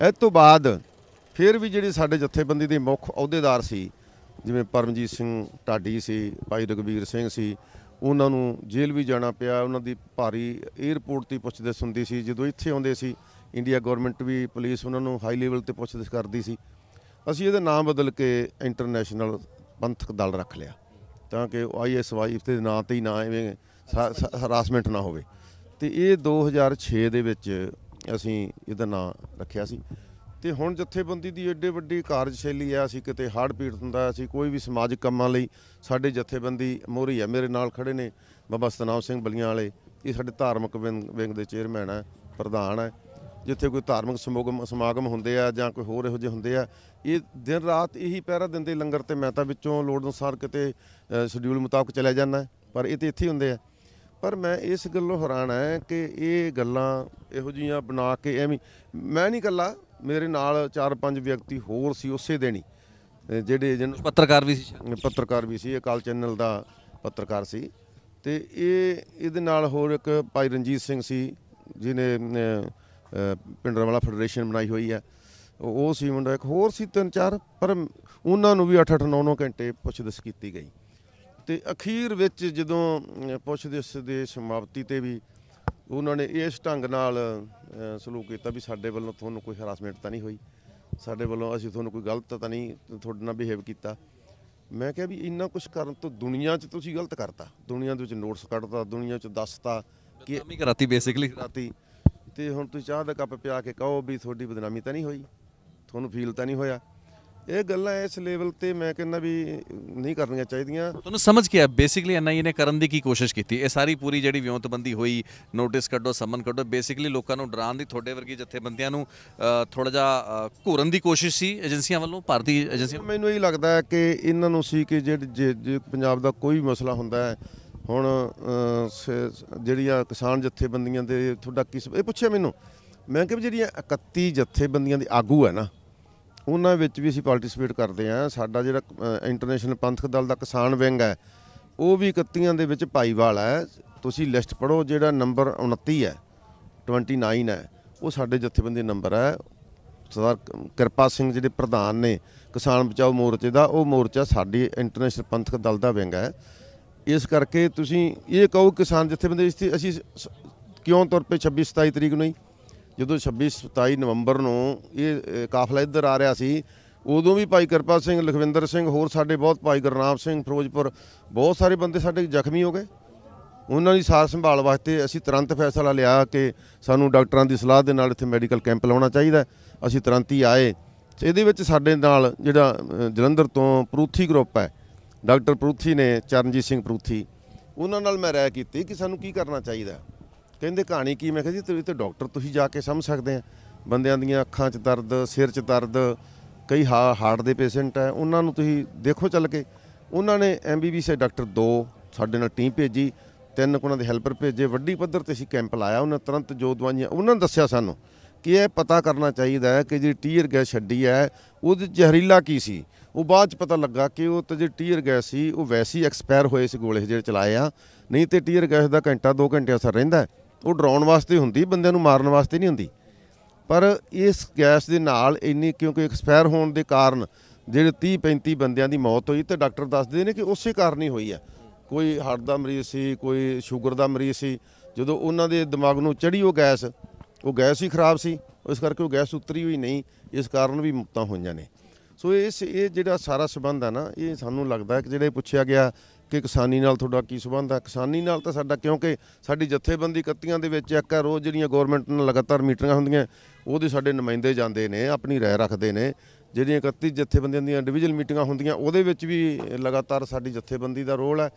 ਇਸ ਤੋਂ ਬਾਅਦ ਫਿਰ ਵੀ ਜਿਹੜੇ ਸਾਡੇ ਜਥੇਬੰਦੀ ਦੇ ਮੁੱਖ ਅਹੁਦੇਦਾਰ ਸੀ ਜਿਵੇਂ ਪਰਮਜੀਤ ਸਿੰਘ ਢਾਡੀ ਸੀ ਭਾਈ ਰਗਵੀਰ ਸਿੰਘ ਸੀ ਉਹਨਾਂ ਨੂੰ ਜੇਲ੍ਹ ਵੀ ਜਾਣਾ ਪਿਆ ਉਹਨਾਂ ਦੀ ਭਾਰੀ 에ਅਰਪੋਰਟ ਤੇ ਪੁੱਛਦੇ ਸੁਣਦੀ ਸੀ ਜਦੋਂ ਇੱਥੇ ਆਉਂਦੇ ਸੀ ਇੰਡੀਆ ਗਵਰਨਮੈਂਟ ਵੀ ਪੁਲਿਸ ਉਹਨਾਂ ਨੂੰ ਹਾਈ ਲੈਵਲ ਤੇ ਪੁੱਛਦੇ ਕਰਦੀ ਸੀ ਅਸੀਂ ਇਹਦਾ ਨਾਮ ਬਦਲ ਕੇ ਇੰਟਰਨੈਸ਼ਨਲ ਪੰਥਕ ਦਲ ਰੱਖ ਲਿਆ ਤਾਂ ਕਿ ਆਈਐਸ ਵਾਈਫ ਦੇ ਨਾਂ ਤੇ ਹੀ ਨਾ ਐਵੇਂ ਹਰਾਸਮੈਂਟ ਨਾ ਹੋਵੇ ਤੇ ਇਹ 2006 ਦੇ ਵਿੱਚ ਅਸੀਂ ਇਹਦਾ ਨਾਂ ਰੱਖਿਆ ਸੀ ਤੇ ਹੁਣ ਜਥੇਬੰਦੀ ਦੀ ਏਡੇ ਵੱਡੀ ਕਾਰਜਸ਼ੈਲੀ ਆ ਅਸੀਂ ਕਿਤੇ ਹੜ ਪੀੜ ਹੁੰਦਾ ਅਸੀਂ ਕੋਈ ਵੀ ਸਮਾਜਿਕ ਕੰਮਾਂ ਲਈ ਸਾਡੇ ਜਥੇਬੰਦੀ ਮੋਹਰੀ ਆ ਮੇਰੇ ਨਾਲ ਖੜੇ ਨੇ ਬਾਬਾ ਸਤਨਾਮ ਸਿੰਘ ਬਲੀਆਂ ਵਾਲੇ ਇਹ ਸਾਡੇ ਧਾਰਮਿਕ ਵਿੰਗ ਦੇ ਚੇਅਰਮੈਨ ਆ ਪ੍ਰਧਾਨ ਆ ਜਿੱਥੇ ਕੋਈ ਧਾਰਮਿਕ ਸਮਾਗਮ ਸਮਾਗਮ ਹੁੰਦੇ ਆ ਜਾਂ ਕੋਈ ਹੋਰ ਇਹੋ ਜਿਹੇ ਹੁੰਦੇ ਆ ਇਹ ਦਿਨ ਰਾਤ ਇਹੀ ਪਹਿਰਾ ਦਿੰਦੇ ਲੰਗਰ ਤੇ ਮੈਂ ਤਾਂ ਵਿੱਚੋਂ ਲੋੜ ਅਨੁਸਾਰ ਕਿਤੇ ਸ਼ਡਿਊਲ ਮੁਤਾਬਕ ਚਲਿਆ ਜਾਂਦਾ ਪਰ ਇਹ ਤੇ ਇੱਥੇ ਹੁੰਦੇ ਆ ਪਰ ਮੈਂ ਇਸ ਗੱਲੋਂ ਹੈਰਾਨ ਹੈ ਕਿ ਇਹ ਗੱਲਾਂ ਇਹੋ ਜੀਆਂ ਬਣਾ ਕੇ ਐਵੇਂ ਮੈਂ ਨਹੀਂ ਕੱਲਾ ਮੇਰੇ ਨਾਲ ਚਾਰ ਪੰਜ ਵਿਅਕਤੀ ਹੋਰ ਸੀ ਉਸੇ ਦੇਣੀ ਜਿਹੜੇ ਜਨ ਪੱਤਰਕਾਰ ਵੀ ਸੀ ਪੱਤਰਕਾਰ ਵੀ ਸੀ ਅਕਾਲ ਚੈਨਲ ਦਾ ਪੱਤਰਕਾਰ ਸੀ ਤੇ ਇਹ ਇਹਦੇ ਨਾਲ ਹੋਰ ਇੱਕ ਭਾਈ ਰਣਜੀਤ ਸਿੰਘ ਸੀ ਜਿਨੇ ਪਿੰਡਰ ਵਾਲਾ ਫੈਡਰੇਸ਼ਨ ਬਣਾਈ ਹੋਈ ਹੈ ਉਹ ਸੀ ਮੁੰਡਾ ਇੱਕ ਹੋਰ ਸੀ ਤਿੰਨ ਚਾਰ ਪਰ ਉਹਨਾਂ ਨੂੰ ਵੀ 8-8 9-9 ਘੰਟੇ ਪੁੱਛਦਸ ਕੀਤੀ ਗਈ ਤੇ ਅਖੀਰ ਵਿੱਚ ਜਦੋਂ ਪੁੱਛਦਸ ਦੇ ਸਮਾਪਤੀ ਤੇ ਵੀ ਉਹਨਾਂ ਨੇ ਇਸ ਢੰਗ ਨਾਲ ਸਲੂਕ ਕੀਤਾ ਵੀ ਸਾਡੇ ਵੱਲੋਂ ਤੁਹਾਨੂੰ ਕੋਈ ਹਰਾਸਮੈਂਟ ਤਾਂ ਨਹੀਂ ਹੋਈ ਸਾਡੇ ਵੱਲੋਂ ਅਸੀਂ ਤੁਹਾਨੂੰ ਕੋਈ ਗਲਤ ਤਾਂ ਨਹੀਂ ਤੁਹਾਡੇ ਨਾਲ ਬਿਹੇਵ ਕੀਤਾ ਮੈਂ ਕਿਹਾ ਵੀ ਇੰਨਾ ਕੁਝ ਕਰਨ ਤੋਂ ਦੁਨੀਆ 'ਚ ਤੁਸੀਂ ਗਲਤ ਕਰਤਾ ਦੁਨੀਆ ਦੇ ਵਿੱਚ ਨੋਟਸ ਕੱਢਤਾ ਦੁਨੀਆ 'ਚ ਦੱਸਤਾ ਕਿ ਕਰਾਤੀ ਬੇਸਿਕਲੀ ਕਰਾਤੀ ਤੇ ਹੁਣ ਤੁਸੀਂ ਚਾਹ ਦਾ ਕੱਪ ਪਿਆ ਕੇ ਕਹੋ ਵੀ ਤੁਹਾਡੀ ਬਦਨਾਮੀ ਤਾਂ ਨਹੀਂ ਹੋਈ ਤੁਹਾਨੂੰ ਫੀਲ ਤਾਂ ਨਹੀਂ ਹੋਇਆ ਇਹ ਗੱਲਾਂ ਇਸ ਲੈਵਲ ਤੇ ਮੈਂ ਕਹਿੰਦਾ ਵੀ ਨਹੀਂ ਕਰਨੀਆਂ ਚਾਹੀਦੀਆਂ ਤੁਹਾਨੂੰ ਸਮਝ ਗਿਆ ਬੇਸਿਕਲੀ ਐਨਆਈਏ ਨੇ ਕਰਨ ਦੀ ਕੀ ਕੋਸ਼ਿਸ਼ ਕੀਤੀ ਇਹ ਸਾਰੀ ਪੂਰੀ ਜਿਹੜੀ ਵਿਉਂਤਬੰਦੀ ਹੋਈ ਨੋਟਿਸ ਕੱਢੋ ਸਮਨ ਕੱਢੋ ਬੇਸਿਕਲੀ ਲੋਕਾਂ ਨੂੰ ਡਰਾਉਣ ਦੀ ਤੁਹਾਡੇ ਵਰਗੀ ਜਥੇਬੰਦੀਆਂ ਨੂੰ ਥੋੜਾ ਜਿਹਾ ਘੂਰਨ ਦੀ ਕੋਸ਼ਿਸ਼ ਸੀ ਏਜੰਸੀਆਂ ਵੱਲੋਂ ਭਾਰਤੀ ਏਜੰਸੀਆਂ ਮੈਨੂੰ ਇਹ ਲੱਗਦਾ ਕਿ ਇਹਨਾਂ ਨੂੰ ਸੀ ਕਿ ਜੇ ਪੰਜਾਬ ਦਾ ਕੋਈ ਮਸਲਾ ਹੁੰਦਾ ਹੈ ਹੁਣ ਜਿਹੜੀਆਂ ਕਿਸਾਨ ਜਥੇਬੰਦੀਆਂ ਦੇ ਤੁਹਾਡਾ ਕੀ ਇਹ ਪੁੱਛਿਆ ਮੈਨੂੰ ਮੈਂ ਕਿਹਾ ਜਿਹੜੀਆਂ 31 ਜਥੇਬੰਦੀਆਂ ਦੇ ਆਗੂ ਹੈ ਨਾ ਉਹਨਾਂ ਵਿੱਚ ਵੀ ਅਸੀਂ ਪਾਰਟਿਸਿਪੇਟ ਕਰਦੇ ਆ ਸਾਡਾ ਜਿਹੜਾ ਇੰਟਰਨੈਸ਼ਨਲ ਪੰਥਕ ਦਲ ਦਾ ਕਿਸਾਨ ਵਿੰਗ ਹੈ ਉਹ ਵੀ 31ਾਂ ਦੇ ਵਿੱਚ ਪਾਈਵਾਲ ਹੈ ਤੁਸੀਂ ਲਿਸਟ ਪੜੋ ਜਿਹੜਾ ਨੰਬਰ 29 ਹੈ 29 ਹੈ ਉਹ ਸਾਡੇ ਜਥੇਬੰਦੀ ਨੰਬਰ ਹੈ ਸਰਦਾਰ ਕਿਰਪਾ ਸਿੰਘ ਜਿਹੜੇ ਪ੍ਰਧਾਨ ਨੇ ਕਿਸਾਨ ਬਚਾਓ ਮੋਰਚੇ ਦਾ ਉਹ ਮੋਰਚਾ ਸਾਡੀ ਇੰਟਰਨੈਸ਼ਨਲ ਪੰਥਕ ਦਲ ਦਾ ਵਿੰਗ ਹੈ ਇਸ ਕਰਕੇ ਤੁਸੀਂ ਇਹ ਕਹੋ ਕਿਸਾਨ ਜਥੇਬੰਦੀ ਇਸ ਅਸੀਂ ਕਿਉਂ ਤੌਰ ਤੇ 26 27 ਤਰੀਕ ਨੂੰ ਹੀ ਜਦੋਂ 26 27 ਨਵੰਬਰ ਨੂੰ ਇਹ ਕਾਫਲਾ ਇੱਧਰ ਆ ਰਿਹਾ ਸੀ ਉਦੋਂ ਵੀ ਭਾਈ ਕਿਰਪਾ ਸਿੰਘ ਲਖਵਿੰਦਰ ਸਿੰਘ ਹੋਰ ਸਾਡੇ ਬਹੁਤ ਭਾਈ ਗਰਨਾਮ ਸਿੰਘ ਫਰੋਜਪੁਰ ਬਹੁਤ ਸਾਰੇ ਬੰਦੇ ਸਾਡੇ ਜ਼ਖਮੀ ਹੋ ਗਏ ਉਹਨਾਂ ਦੀ ਸਾਰ ਸੰਭਾਲ ਵਾਸਤੇ ਅਸੀਂ ਤੁਰੰਤ ਫੈਸਲਾ ਲਿਆ ਕਿ ਸਾਨੂੰ ਡਾਕਟਰਾਂ ਦੀ ਸਲਾਹ ਦੇ ਨਾਲ ਇੱਥੇ ਮੈਡੀਕਲ ਕੈਂਪ ਲਾਉਣਾ ਚਾਹੀਦਾ ਅਸੀਂ ਤੁਰੰਤ ਹੀ ਆਏ ਇਹਦੇ ਵਿੱਚ ਸਾਡੇ ਨਾਲ ਜਿਹੜਾ ਜਲੰਧਰ ਤੋਂ ਪ੍ਰੂਥੀ ਗਰੁੱਪ ਹੈ ਡਾਕਟਰ ਪ੍ਰੂਥੀ ਨੇ ਚਰਨਜੀਤ ਸਿੰਘ ਪ੍ਰੂਥੀ ਉਹਨਾਂ ਨਾਲ ਮੈਂ ਰਾਇ ਕੀਤੀ ਕਿ ਸਾਨੂੰ ਕੀ ਕਰਨਾ ਚਾਹੀਦਾ ਕਹਿੰਦੇ ਕਹਾਣੀ ਕੀ ਮੈਂ ਕਿਹਾ ਜੀ ਤੁਸੀਂ ਤੇ ਡਾਕਟਰ ਤੁਸੀਂ ਜਾ ਕੇ ਸਮਝ ਸਕਦੇ ਆ ਬੰਦਿਆਂ ਦੀਆਂ ਅੱਖਾਂ 'ਚ ਦਰਦ ਸਿਰ 'ਚ ਦਰਦ ਕਈ ਹਾਰਟ ਦੇ ਪੇਸ਼ੈਂਟ ਹੈ ਉਹਨਾਂ ਨੂੰ ਤੁਸੀਂ ਦੇਖੋ ਚੱਲ ਕੇ ਉਹਨਾਂ ਨੇ ਐਮਬੀਬੀ ਸੇ ਡਾਕਟਰ 2 ਸਾਡੇ ਨਾਲ ਟੀਮ ਭੇਜੀ ਤਿੰਨ ਉਹਨਾਂ ਦੇ ਹੈਲਪਰ ਭੇਜੇ ਵੱਡੀ ਪੱਧਰ ਤੇ ਅਸੀਂ ਕੈਂਪ ਲਾਇਆ ਉਹਨਾਂ ਤੁਰੰਤ ਜੋ ਦਵਾਈਆਂ ਉਹਨਾਂ ਨੇ ਦੱਸਿਆ ਸਾਨੂੰ ਕਿ ਇਹ ਪਤਾ ਕਰਨਾ ਚਾਹੀਦਾ ਹੈ ਕਿ ਜਿਹੜੀ ਟੀਅਰ ਗੈਸ ਛੱਡੀ ਹੈ ਉਹਦੇ ਜ਼ਹਿਰੀਲਾ ਕੀ ਸੀ ਉਹ ਬਾਅਦ ਚ ਪਤਾ ਲੱਗਾ ਕਿ ਉਹ ਤੇ ਜਿਹੜੀ ਟੀਅਰ ਗੈਸ ਸੀ ਉਹ ਵੈਸੀ ਐਕਸਪਾਇਰ ਹੋਏ ਸੀ ਗੋਲੇ ਜਿਹੜੇ ਚਲਾਏ ਆ ਨਹੀਂ ਤੇ ਟੀਅਰ ਗੈਸ ਦਾ ਘੰਟਾ 2 ਘੰਟੇ ਅਸਰ ਰਹਿੰਦਾ ਉਹ ਡਰਾਉਣ ਵਾਸਤੇ ਹੁੰਦੀ ਬੰਦਿਆਂ ਨੂੰ ਮਾਰਨ ਵਾਸਤੇ ਨਹੀਂ ਹੁੰਦੀ ਪਰ ਇਸ ਗੈਸ ਦੇ ਨਾਲ ਇੰਨੀ ਕਿਉਂਕਿ ਐਕਸਪਾਇਰ ਹੋਣ ਦੇ ਕਾਰਨ ਜਿਹੜੇ 30 35 ਬੰਦਿਆਂ ਦੀ ਮੌਤ ਹੋਈ ਤੇ ਡਾਕਟਰ ਦੱਸਦੇ ਨੇ ਕਿ ਉਸੇ ਕਾਰਨ ਹੀ ਹੋਈ ਹੈ ਕੋਈ ਹਾਰਟ ਦਾ ਮਰੀਜ਼ ਸੀ ਕੋਈ ਸ਼ੂਗਰ ਦਾ ਮਰੀਜ਼ ਸੀ ਜਦੋਂ ਉਹਨਾਂ ਦੇ ਦਿਮਾਗ ਨੂੰ ਚੜੀ ਉਹ ਗੈਸ ਉਹ ਗੈਸ ਹੀ ਖਰਾਬ ਸੀ ਇਸ ਕਰਕੇ ਉਹ ਗੈਸ ਉਤਰੀ ਹੋਈ ਨਹੀਂ ਇਸ ਕਾਰਨ ਵੀ ਮੁਕਤਾ ਹੋਈਆਂ ਨੇ ਸੋ ਇਸ ਇਹ ਜਿਹੜਾ ਸਾਰਾ ਸਬੰਧ ਆ ਨਾ ਇਹ ਸਾਨੂੰ ਲੱਗਦਾ ਹੈ ਕਿ ਜਿਹੜੇ ਪੁੱਛਿਆ ਗਿਆ ਕਿ ਕਿਸਾਨੀ ਨਾਲ ਤੁਹਾਡਾ ਕੀ ਸਬੰਧ ਆ ਕਿਸਾਨੀ ਨਾਲ ਤਾਂ ਸਾਡਾ ਕਿਉਂਕਿ ਸਾਡੀ ਜਥੇਬੰਦੀ ਕੱਤੀਆਂ ਦੇ ਵਿੱਚ ਇੱਕ ਰੋਜ਼ ਜਿਹੜੀਆਂ ਗਵਰਨਮੈਂਟ ਨਾਲ ਲਗਾਤਾਰ ਮੀਟਿੰਗਾਂ ਹੁੰਦੀਆਂ ਉਹਦੇ ਸਾਡੇ ਨੁਮਾਇੰਦੇ ਜਾਂਦੇ ਨੇ ਆਪਣੀ ਰਾਇ ਰੱਖਦੇ ਨੇ ਜਿਹੜੀਆਂ 31 ਜਥੇਬੰਦੀਆਂ ਦੀਆਂ ਇੰਡੀਵਿਜੂਅਲ ਮੀਟਿੰਗਾਂ ਹੁੰਦੀਆਂ ਉਹਦੇ ਵਿੱਚ ਵੀ ਲਗਾਤਾਰ ਸਾਡੀ ਜਥੇਬੰਦੀ ਦਾ ਰੋਲ ਹੈ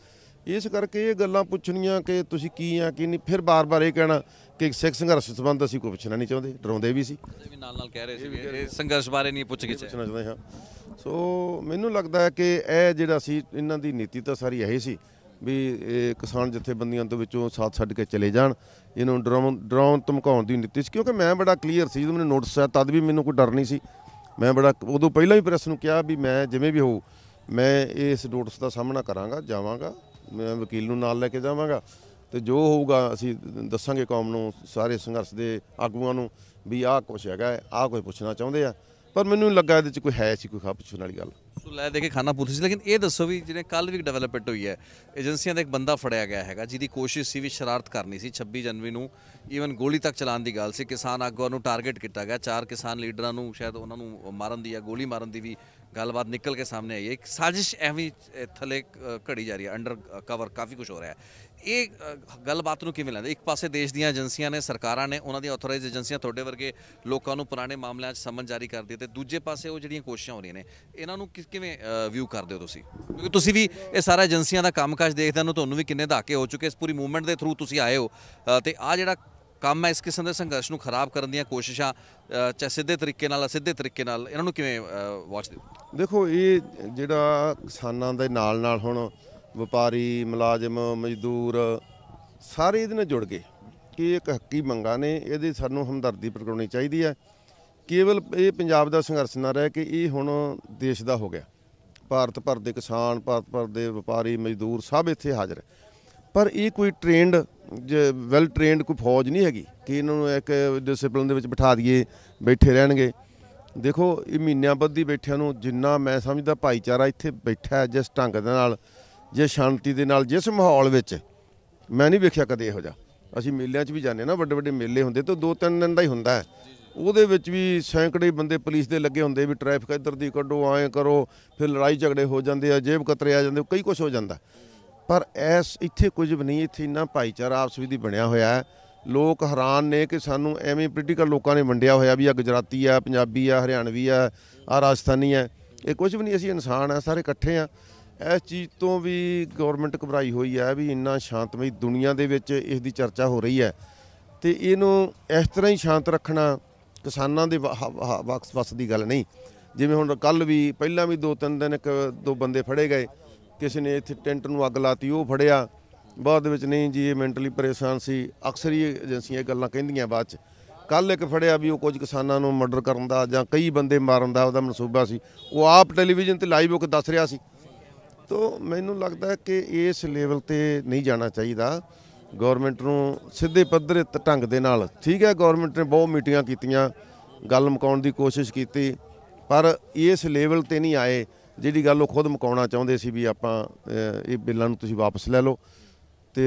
ਇਸ ਕਰਕੇ ਇਹ ਗੱਲਾਂ ਪੁੱਛਣੀਆਂ ਕਿ ਤੁਸੀਂ ਕੀ ਆ ਕੀ ਨਹੀਂ ਫਿਰ ਬਾਰ-ਬਾਰ ਇਹ ਕਹਿਣਾ ਕਿ ਸਿੱਖ ਸੰਘਰਸ਼ ਸੰਬੰਧ ਅਸੀਂ ਕੋਈ ਪੁੱਛਣਾ ਨਹੀਂ ਚਾਹੁੰਦੇ ਡਰਾਉਂਦੇ ਵੀ ਸੀ ਨਾਲ-ਨਾਲ ਕਹਿ ਰਹੇ ਸੀ ਵੀ ਇਹ ਸੰਘਰਸ਼ ਬਾਰੇ ਨਹੀਂ ਪੁੱਛ ਕੇ ਪੁੱਛਣਾ ਚਾਹੁੰਦੇ ਹਾਂ ਸੋ ਮੈਨੂੰ ਲੱਗਦਾ ਹੈ ਕਿ ਇਹ ਜਿਹੜਾ ਸੀ ਇਹਨਾਂ ਦੀ ਨੀਤੀ ਤਾਂ ਸਾਰੀ ਇਹੀ ਸੀ ਵੀ ਕਿਸਾਨ ਜਥੇਬੰਦੀਆਂ ਤੋਂ ਵਿੱਚੋਂ ਸਾਥ ਛੱਡ ਕੇ ਚਲੇ ਜਾਣ ਇਹਨੂੰ ਡਰਾਉਣ ਡਰਾਉਣ ਧਮਕਾਉਣ ਦੀ ਨੀਤੀ ਸੀ ਕਿਉਂਕਿ ਮੈਂ ਬੜਾ ਕਲੀਅਰ ਸੀ ਜਦੋਂ ਮੈਨੂੰ ਨੋਟਿਸ ਆਇਆ ਤਦ ਵੀ ਮੈਨੂੰ ਕੋਈ ਡਰ ਨਹੀਂ ਸੀ ਮੈਂ ਬੜਾ ਉਦੋਂ ਪਹਿਲਾਂ ਵੀ ਪ੍ਰੈਸ ਨੂੰ ਕਿਹਾ ਵੀ ਮੈਂ ਜਿਵੇਂ ਵੀ ਹੋਊ ਮੈਂ ਇਸ ਨੋਟਿਸ ਦਾ ਸਾਹਮਣਾ ਕਰਾਂਗਾ ਜਾਵਾਂਗਾ ਮੈਂ ਵਕੀਲ ਨੂੰ ਨਾਲ ਲੈ ਕੇ ਜਾਵਾਂਗਾ ਤੇ ਜੋ ਹੋਊਗਾ ਅਸੀਂ ਦੱਸਾਂਗੇ ਕੌਮ ਨੂੰ ਸਾਰੇ ਸੰਘਰਸ਼ ਦੇ ਆਗੂਆਂ ਨੂੰ ਵੀ ਆਹ ਕੁਛ ਹੈਗਾ ਆਹ ਕੋਈ ਪੁੱਛਣਾ ਚਾਹੁੰਦੇ ਆ ਪਰ ਮੈਨੂੰ ਲੱਗਾ ਇਹਦੇ ਵਿੱਚ ਕੋਈ ਹੈ ਸੀ ਕੋਈ ਖਾ ਪੁੱਛਣ ਵਾਲੀ ਗੱਲ ਸੋ ਲੈ ਦੇ ਕੇ ਖਾਣਾ ਪੁੱਛ ਸੀ ਲੇਕਿਨ ਇਹ ਦੱਸੋ ਵੀ ਜਿਹਨੇ ਕੱਲ ਵੀ ਡਿਵੈਲਪਮੈਂਟ ਹੋਈ ਹੈ ਏਜੰਸੀਆਂ ਦਾ ਇੱਕ ਬੰਦਾ ਫੜਿਆ ਗਿਆ ਹੈਗਾ ਜਿਹਦੀ ਕੋਸ਼ਿਸ਼ ਸੀ ਵੀ ਸ਼ਰਾਰਤ ਕਰਨੀ ਸੀ 26 ਜਨਵਰੀ ਨੂੰ ਈਵਨ ਗੋਲੀ ਤੱਕ ਚਲਾਉਣ ਦੀ ਗੱਲ ਸੀ ਕਿਸਾਨ ਆਗੂਆਂ ਨੂੰ ਟਾਰਗੇਟ ਕੀਤਾ ਗਿਆ ਚਾਰ ਕਿਸਾਨ ਲੀਡਰਾਂ ਨੂੰ ਸ਼ਾਇਦ ਉਹਨਾਂ ਨੂੰ ਮਾਰਨ ਦੀ ਜਾਂ ਗੋਲੀ ਮਾਰਨ ਦੀ ਵੀ ਗੱਲਬਾਤ ਨਿਕਲ ਕੇ ਸਾਹਮਣੇ ਆਈ ਹੈ ਇੱਕ ਸਾਜ਼ਿਸ਼ ਐਵੇਂ ਥਲੇ ਘੜੀ ਜਾ ਰਹੀ ਹੈ ਅੰਡਰ ਕਵਰ ਕਾਫੀ ਕੁਝ ਹੋ ਰਿਹਾ ਹੈ ਇਹ ਗੱਲਬਾਤ ਨੂੰ ਕਿਵੇਂ ਲੈਂਦੇ ਇੱਕ ਪਾਸੇ ਦੇਸ਼ ਦੀਆਂ ਏਜੰਸੀਆਂ ਨੇ ਸਰਕਾਰਾਂ ਨੇ ਉਹਨਾਂ ਦੀਆਂ ਆਥੋਰਾਈਜ਼ਡ ਏਜੰਸੀਆਂ ਤੁਹਾਡੇ ਵਰਗੇ ਲੋਕਾਂ ਨੂੰ ਪੁਰਾਣੇ ਮਾਮਲਿਆਂ 'ਚ ਸਮਨ ਜਾਰੀ ਕਰਦੀ ਤੇ ਦੂਜੇ ਪਾਸੇ ਉਹ ਜਿਹੜੀਆਂ ਕੋਸ਼ਿਸ਼ਾਂ ਹੋ ਰਹੀਆਂ ਨੇ ਇਹਨਾਂ ਨੂੰ ਕਿਵੇਂ ਵਿਊ ਕਰਦੇ ਹੋ ਤੁਸੀਂ ਕਿਉਂਕਿ ਤੁਸੀਂ ਵੀ ਇਹ ਸਾਰਾ ਏਜੰਸੀਆਂ ਦਾ ਕੰਮਕਾਜ ਦੇਖਦੇ ਹੋ ਤੁਹਾਨੂੰ ਵੀ ਕਿੰਨੇ ਧਾਕੇ ਹੋ ਚੁੱਕੇ ਇਸ ਪੂਰੀ ਮੂਵਮੈਂਟ ਦੇ ਥਰੂ ਤੁਸੀਂ ਆਏ ਹੋ ਤੇ ਆ ਜਿਹੜਾ ਕੰਮ ਹੈ ਇਸ ਕਿਸਮ ਦੇ ਸੰਘਰਸ਼ ਨੂੰ ਖਰਾਬ ਕਰਨ ਦੀਆਂ ਕੋਸ਼ਿਸ਼ਾਂ ਚਾਹੇ ਸਿੱਧੇ ਤਰੀਕੇ ਨਾਲ ਅਸਿੱਧੇ ਤਰੀਕੇ ਨਾਲ ਇਹਨਾਂ ਨੂੰ ਕਿਵੇਂ ਵਾਚ ਦਿਓ ਦੇਖੋ ਇਹ ਜਿਹੜਾ ਕਿਸਾਨਾਂ ਦੇ ਨਾਲ ਨਾਲ ਹੁਣ ਵਪਾਰੀ ਮੁਲਾਜ਼ਮ ਮਜ਼ਦੂਰ ਸਾਰੇ ਇਹਦੇ ਨਾਲ ਜੁੜ ਗਏ ਕਿ ਇੱਕ ਹੱਕੀ ਮੰਗਾ ਨੇ ਇਹਦੀ ਸਾਨੂੰ ਹਮਦਰਦੀ ਪ੍ਰਗਟਾਉਣੀ ਚਾਹੀਦੀ ਹੈ ਕੇਵਲ ਇਹ ਪੰਜਾਬ ਦਾ ਸੰਘਰਸ਼ ਨਾ ਰਹਿ ਕਿ ਇਹ ਹੁਣ ਦੇਸ਼ ਦਾ ਹੋ ਗਿਆ ਭਾਰਤ ਭਰ ਦੇ ਕਿਸਾਨ ਭਾਰਤ ਭਰ ਦੇ ਵਪਾਰੀ ਮਜ਼ਦੂਰ ਸਭ ਇੱਥੇ ਹਾਜ਼ਰ ਹੈ ਪਰ ਇਹ ਕੋਈ ਟ੍ਰੇਨਡ ਵੈਲ ਟ੍ਰੇਨਡ ਕੋਈ ਫੌਜ ਨਹੀਂ ਹੈਗੀ ਕਿ ਇਹਨਾਂ ਨੂੰ ਇੱਕ ਡਿਸਪਲਿਨ ਦੇ ਵਿੱਚ ਬਿਠਾ ਦਈਏ ਬੈਠੇ ਰਹਿਣਗੇ ਦੇਖੋ ਇਹ ਮਹੀਨਿਆਂ ਦੀ ਬੈਠਿਆਂ ਨੂੰ ਜਿੰਨਾ ਮੈਂ ਸਮਝਦਾ ਭਾਈਚਾਰਾ ਇੱਥੇ ਬੈਠਾ ਹੈ ਜਿਸ ਢੰਗ ਦੇ ਨਾਲ ਜੇ ਸ਼ਾਂਤੀ ਦੇ ਨਾਲ ਜਿਸ ਮਾਹੌਲ ਵਿੱਚ ਮੈਂ ਨਹੀਂ ਵੇਖਿਆ ਕਦੇ ਇਹੋ ਜਿਹਾ ਅਸੀਂ ਮੇਲਿਆਂ 'ਚ ਵੀ ਜਾਂਦੇ ਨਾ ਵੱਡੇ ਵੱਡੇ ਮੇਲੇ ਹੁੰਦੇ ਤਾਂ ਦੋ ਤਿੰਨ ਦਿਨ ਦਾ ਹੀ ਹੁੰਦਾ ਹੈ ਉਹਦੇ ਵਿੱਚ ਵੀ ਸੈਂਕੜੇ ਬੰਦੇ ਪੁਲਿਸ ਦੇ ਲੱਗੇ ਹੁੰਦੇ ਵੀ ਟ੍ਰੈਫਿਕ ਇੱਧਰ ਦੀ ਕੱਢੋ ਐਂ ਕਰੋ ਫਿਰ ਲੜਾਈ ਝਗੜੇ ਹੋ ਜਾਂਦੇ ਆ ਜੇਬ ਕਤਰੇ ਆ ਜਾਂਦੇ ਕਈ ਕੁਝ ਹੋ ਜਾਂਦਾ ਪਰ ਐਸ ਇੱਥੇ ਕੁਝ ਵੀ ਨਹੀਂ ਇੱਥੇ ਇੰਨਾ ਭਾਈਚਾਰਾ ਆਪਸ ਵਿੱਚ ਹੀ ਬਣਿਆ ਹੋਇਆ ਹੈ ਲੋਕ ਹੈਰਾਨ ਨੇ ਕਿ ਸਾਨੂੰ ਐਵੇਂ ਪੋਲੀਟੀਕਲ ਲੋਕਾਂ ਨੇ ਵੰਡਿਆ ਹੋਇਆ ਵੀ ਆ ਗੁਜਰਾਤੀ ਆ ਪੰਜਾਬੀ ਆ ਹਰਿਆਣਵੀ ਆ ਆ ਰਾਜਸਥਾਨੀ ਆ ਇਹ ਕੁਝ ਵੀ ਨਹੀਂ ਅਸੀਂ ਇਨਸਾਨ ਆ ਸਾਰੇ ਇਕੱਠੇ ਆ ਇਸ ਚੀਜ਼ ਤੋਂ ਵੀ ਗਵਰਨਮੈਂਟ ਘਬਰਾਈ ਹੋਈ ਆ ਵੀ ਇੰਨਾ ਸ਼ਾਂਤਮਈ ਦੁਨੀਆ ਦੇ ਵਿੱਚ ਇਸ ਦੀ ਚਰਚਾ ਹੋ ਰਹੀ ਹੈ ਤੇ ਇਹਨੂੰ ਇਸ ਤਰ੍ਹਾਂ ਹੀ ਸ਼ਾਂਤ ਰੱਖਣਾ ਕਿਸਾਨਾਂ ਦੇ ਵਕਸ ਵਸ ਦੀ ਗੱਲ ਨਹੀਂ ਜਿਵੇਂ ਹੁਣ ਕੱਲ ਵੀ ਪਹਿਲਾਂ ਵੀ ਦੋ ਤਿੰਨ ਦਿਨ ਇੱਕ ਦੋ ਬੰਦੇ ਫੜੇ ਗਏ ਕਿਸੇ ਨੇ ਇੱਥੇ ਟੈਂਟ ਨੂੰ ਅੱਗ ਲਾਤੀ ਉਹ ਫੜਿਆ ਬਾਅਦ ਵਿੱਚ ਨਹੀਂ ਜੀ ਇਹ ਮੈਂਟਲੀ ਪਰੇਸ਼ਾਨ ਸੀ ਅਕਸਰ ਹੀ ਏਜੰਸੀਆਂ ਇਹ ਗੱਲਾਂ ਕਹਿੰਦੀਆਂ ਬਾਅਦ ਚ ਕੱਲ ਇੱਕ ਫੜਿਆ ਵੀ ਉਹ ਕੁਝ ਕਿਸਾਨਾਂ ਨੂੰ ਮਰਡਰ ਕਰਨ ਦਾ ਜਾਂ ਕਈ ਬੰਦੇ ਮਾਰਨ ਦਾ ਉਹਦਾ ਮਨਸੂਬਾ ਸੀ ਉਹ ਆਪ ਟੈਲੀਵਿਜ਼ਨ ਤੇ ਲਾਈਵ ਹੋ ਕੇ ਦੱਸ ਰਿਹਾ ਸੀ ਤੋ ਮੈਨੂੰ ਲੱਗਦਾ ਹੈ ਕਿ ਇਸ ਲੈਵਲ ਤੇ ਨਹੀਂ ਜਾਣਾ ਚਾਹੀਦਾ ਗਵਰਨਮੈਂਟ ਨੂੰ ਸਿੱਧੇ ਪੱਧਰੇ ਢੰਗ ਦੇ ਨਾਲ ਠੀਕ ਹੈ ਗਵਰਨਮੈਂਟ ਨੇ ਬਹੁਤ ਮੀਟਿੰਗਾਂ ਕੀਤੀਆਂ ਗੱਲ ਮਕਾਉਣ ਦੀ ਕੋਸ਼ਿਸ਼ ਕੀਤੀ ਪਰ ਇਸ ਲੈਵਲ ਤੇ ਨਹੀਂ ਆਏ ਜਿਹੜੀ ਗੱਲ ਉਹ ਖੁਦ ਮਕਾਉਣਾ ਚਾਹੁੰਦੇ ਸੀ ਵੀ ਆਪਾਂ ਇਹ ਬਿੱਲਾਂ ਨੂੰ ਤੁਸੀਂ ਵਾਪਸ ਲੈ ਲਓ ਤੇ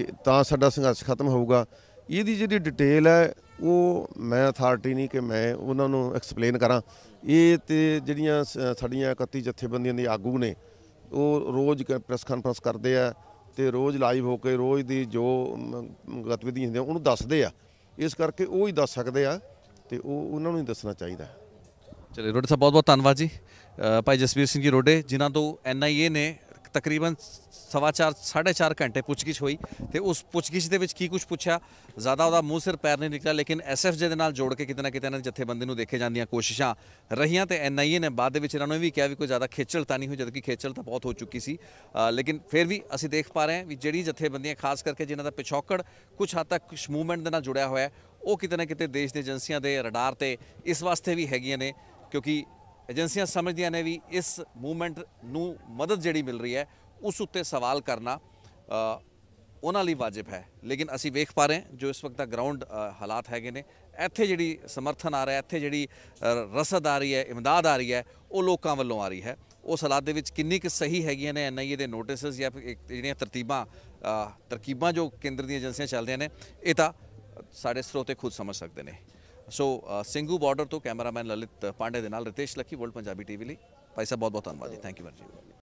ਇਹ ਤਾਂ ਸਾਡਾ ਸੰਘਰਸ਼ ਖਤਮ ਹੋਊਗਾ ਇਹਦੀ ਜਿਹੜੀ ਡਿਟੇਲ ਹੈ ਉਹ ਮੈਂ ਅਥਾਰਟੀ ਨਹੀਂ ਕਿ ਮੈਂ ਉਹਨਾਂ ਨੂੰ ਐਕਸਪਲੇਨ ਕਰਾਂ ਇਹ ਤੇ ਜਿਹੜੀਆਂ ਸਾਡੀਆਂ 31 ਜਥੇਬੰਦੀਆਂ ਦੇ ਆਗੂ ਨੇ ਉਹ ਰੋਜ਼ ਪ੍ਰੈਸ ਕਾਨਫਰੰਸ ਕਰਦੇ ਆ ਤੇ ਰੋਜ਼ ਲਾਈਵ ਹੋ ਕੇ ਰੋਜ਼ ਦੀ ਜੋ ਗਤੀਵਿਧੀ ਹੁੰਦੀਆਂ ਉਹਨੂੰ ਦੱਸਦੇ ਆ ਇਸ ਕਰਕੇ ਉਹ ਹੀ ਦੱਸ ਸਕਦੇ ਆ ਤੇ ਉਹ ਉਹਨਾਂ ਨੂੰ ਹੀ ਦੱਸਣਾ ਚਾਹੀਦਾ ਚਲੋ ਰੋਡ ਸਾਹਿਬ ਬਹੁਤ ਬਹੁਤ ਧੰਨਵਾਦ ਜੀ ਭਾਈ ਜਸਵੀਰ ਸਿੰਘ ਜੀ ਰੋਡੇ ਜਿਨ੍ਹਾਂ ਤੋਂ ਐਨਆਈਏ ਨੇ ਤਕਰੀਬਨ 4 4.5 ਘੰਟੇ ਪੁੱਛਗਿੱਛ ਹੋਈ ਤੇ ਉਸ ਪੁੱਛਗਿੱਛ ਦੇ ਵਿੱਚ ਕੀ ਕੁਝ ਪੁੱਛਿਆ ਜ਼ਿਆਦਾ ਉਹਦਾ ਮੂੰਹ ਸਿਰ ਪੈਰ ਨਹੀਂ ਨਿਕਲਿਆ ਲੇਕਿਨ ਐਸਐਫਜੇ ਦੇ ਨਾਲ ਜੋੜ ਕੇ ਕਿਤੇ ਨਾ ਕਿਤੇ ਇਹਨਾਂ ਦੇ ਜਥੇਬੰਦੀ ਨੂੰ ਦੇਖੇ ਜਾਂਦੀਆਂ ਕੋਸ਼ਿਸ਼ਾਂ ਰਹੀਆਂ ਤੇ ਐਨਆਈਏ ਨੇ ਬਾਅਦ ਦੇ ਵਿੱਚ ਇਹਨਾਂ ਨੂੰ ਵੀ ਕਿਹਾ ਵੀ ਕੋਈ ਜ਼ਿਆਦਾ ਖੇਚਲ ਤਾਂ ਨਹੀਂ ਹੋਈ ਜਦਕਿ ਖੇਚਲ ਤਾਂ ਬਹੁਤ ਹੋ ਚੁੱਕੀ ਸੀ ਲੇਕਿਨ ਫਿਰ ਵੀ ਅਸੀਂ ਦੇਖ ਪਾ ਰਹੇ ਹਾਂ ਵੀ ਜਿਹੜੀ ਜਥੇਬੰਦੀਆਂ ਖਾਸ ਕਰਕੇ ਜਿਨ੍ਹਾਂ ਦਾ ਪਿਛੋਕੜ ਕੁਝ ਹੱਦ ਤੱਕ ਕੁਝ ਮੂਵਮੈਂਟ ਦੇ ਨਾਲ ਜੁੜਿਆ ਹੋਇਆ ਉਹ ਕਿਤੇ ਨਾ ਕਿਤੇ ਦੇਸ਼ ਦੇ ਏਜੰਸੀਆਂ ਦੇ ਰਡਾਰ ਤੇ ਇਸ ਵਾਸਤੇ ਵੀ ਹੈਗੀਆਂ ਨੇ ਕਿਉਂਕਿ ਏਜੰਸੀਆਂ ਸਮਝਦੀਆਂ ਨੇ ਵੀ ਇਸ ਮੂਵਮੈਂਟ ਨੂੰ ਮਦਦ ਜਿਹੜੀ ਮਿਲ ਰਹੀ ਹੈ ਉਸ ਉੱਤੇ ਸਵਾਲ ਕਰਨਾ ਉਹਨਾਂ ਲਈ ਵਾਜਿਬ ਹੈ ਲੇਕਿਨ ਅਸੀਂ ਵੇਖ ਪਾ ਰਹੇ ਹਾਂ ਜੋ ਇਸ ਵਕਤ ਦਾ ਗਰਾਊਂਡ ਹਾਲਾਤ ਹੈਗੇ ਨੇ ਇੱਥੇ ਜਿਹੜੀ ਸਮਰਥਨ ਆ ਰਿਹਾ ਇੱਥੇ ਜਿਹੜੀ ਰਸਦ ਆ ਰਹੀ ਹੈ ਇਮਦਾਦ ਆ ਰਹੀ ਹੈ ਉਹ ਲੋਕਾਂ ਵੱਲੋਂ ਆ ਰਹੀ ਹੈ ਉਸ ਹਾਲਾਤ ਦੇ ਵਿੱਚ ਕਿੰਨੀ ਕੁ ਸਹੀ ਹੈਗੀਆਂ ਨੇ ਐਨਆਈਏ ਦੇ ਨੋਟਿਸਸ ਜਾਂ ਜਿਹੜੀਆਂ ਤਰਤੀਬਾਂ ਤਰਕੀਬਾਂ ਜੋ ਕੇਂਦਰ ਦੀਆਂ ਏਜੰਸੀਆਂ ਚੱਲਦੀਆਂ ਨੇ ਇਹ ਤਾਂ ਸਾਡੇ ਸਰੋਤੇ ਖੁਦ ਸਮਝ ਸਕਦੇ ਨੇ ਸੋ ਸਿੰਘੂ ਬਾਰਡਰ ਤੋਂ ਕੈਮਰਾਮੈਨ ਲਲਿਤ ਪਾਂਡੇ ਦੇ ਨਾਲ ਰਿਤੇਸ਼ ਲੱਕੀ ਵਰਲਡ ਪੰਜਾਬੀ ਟੀਵੀ ਲਈ ਭਾਈ ਬਹੁਤ ਬਹੁਤ ਧੰਨਵਾਦ ਜੀ ਥੈਂਕ ਯੂ ਵੈਰੀ ਮਚ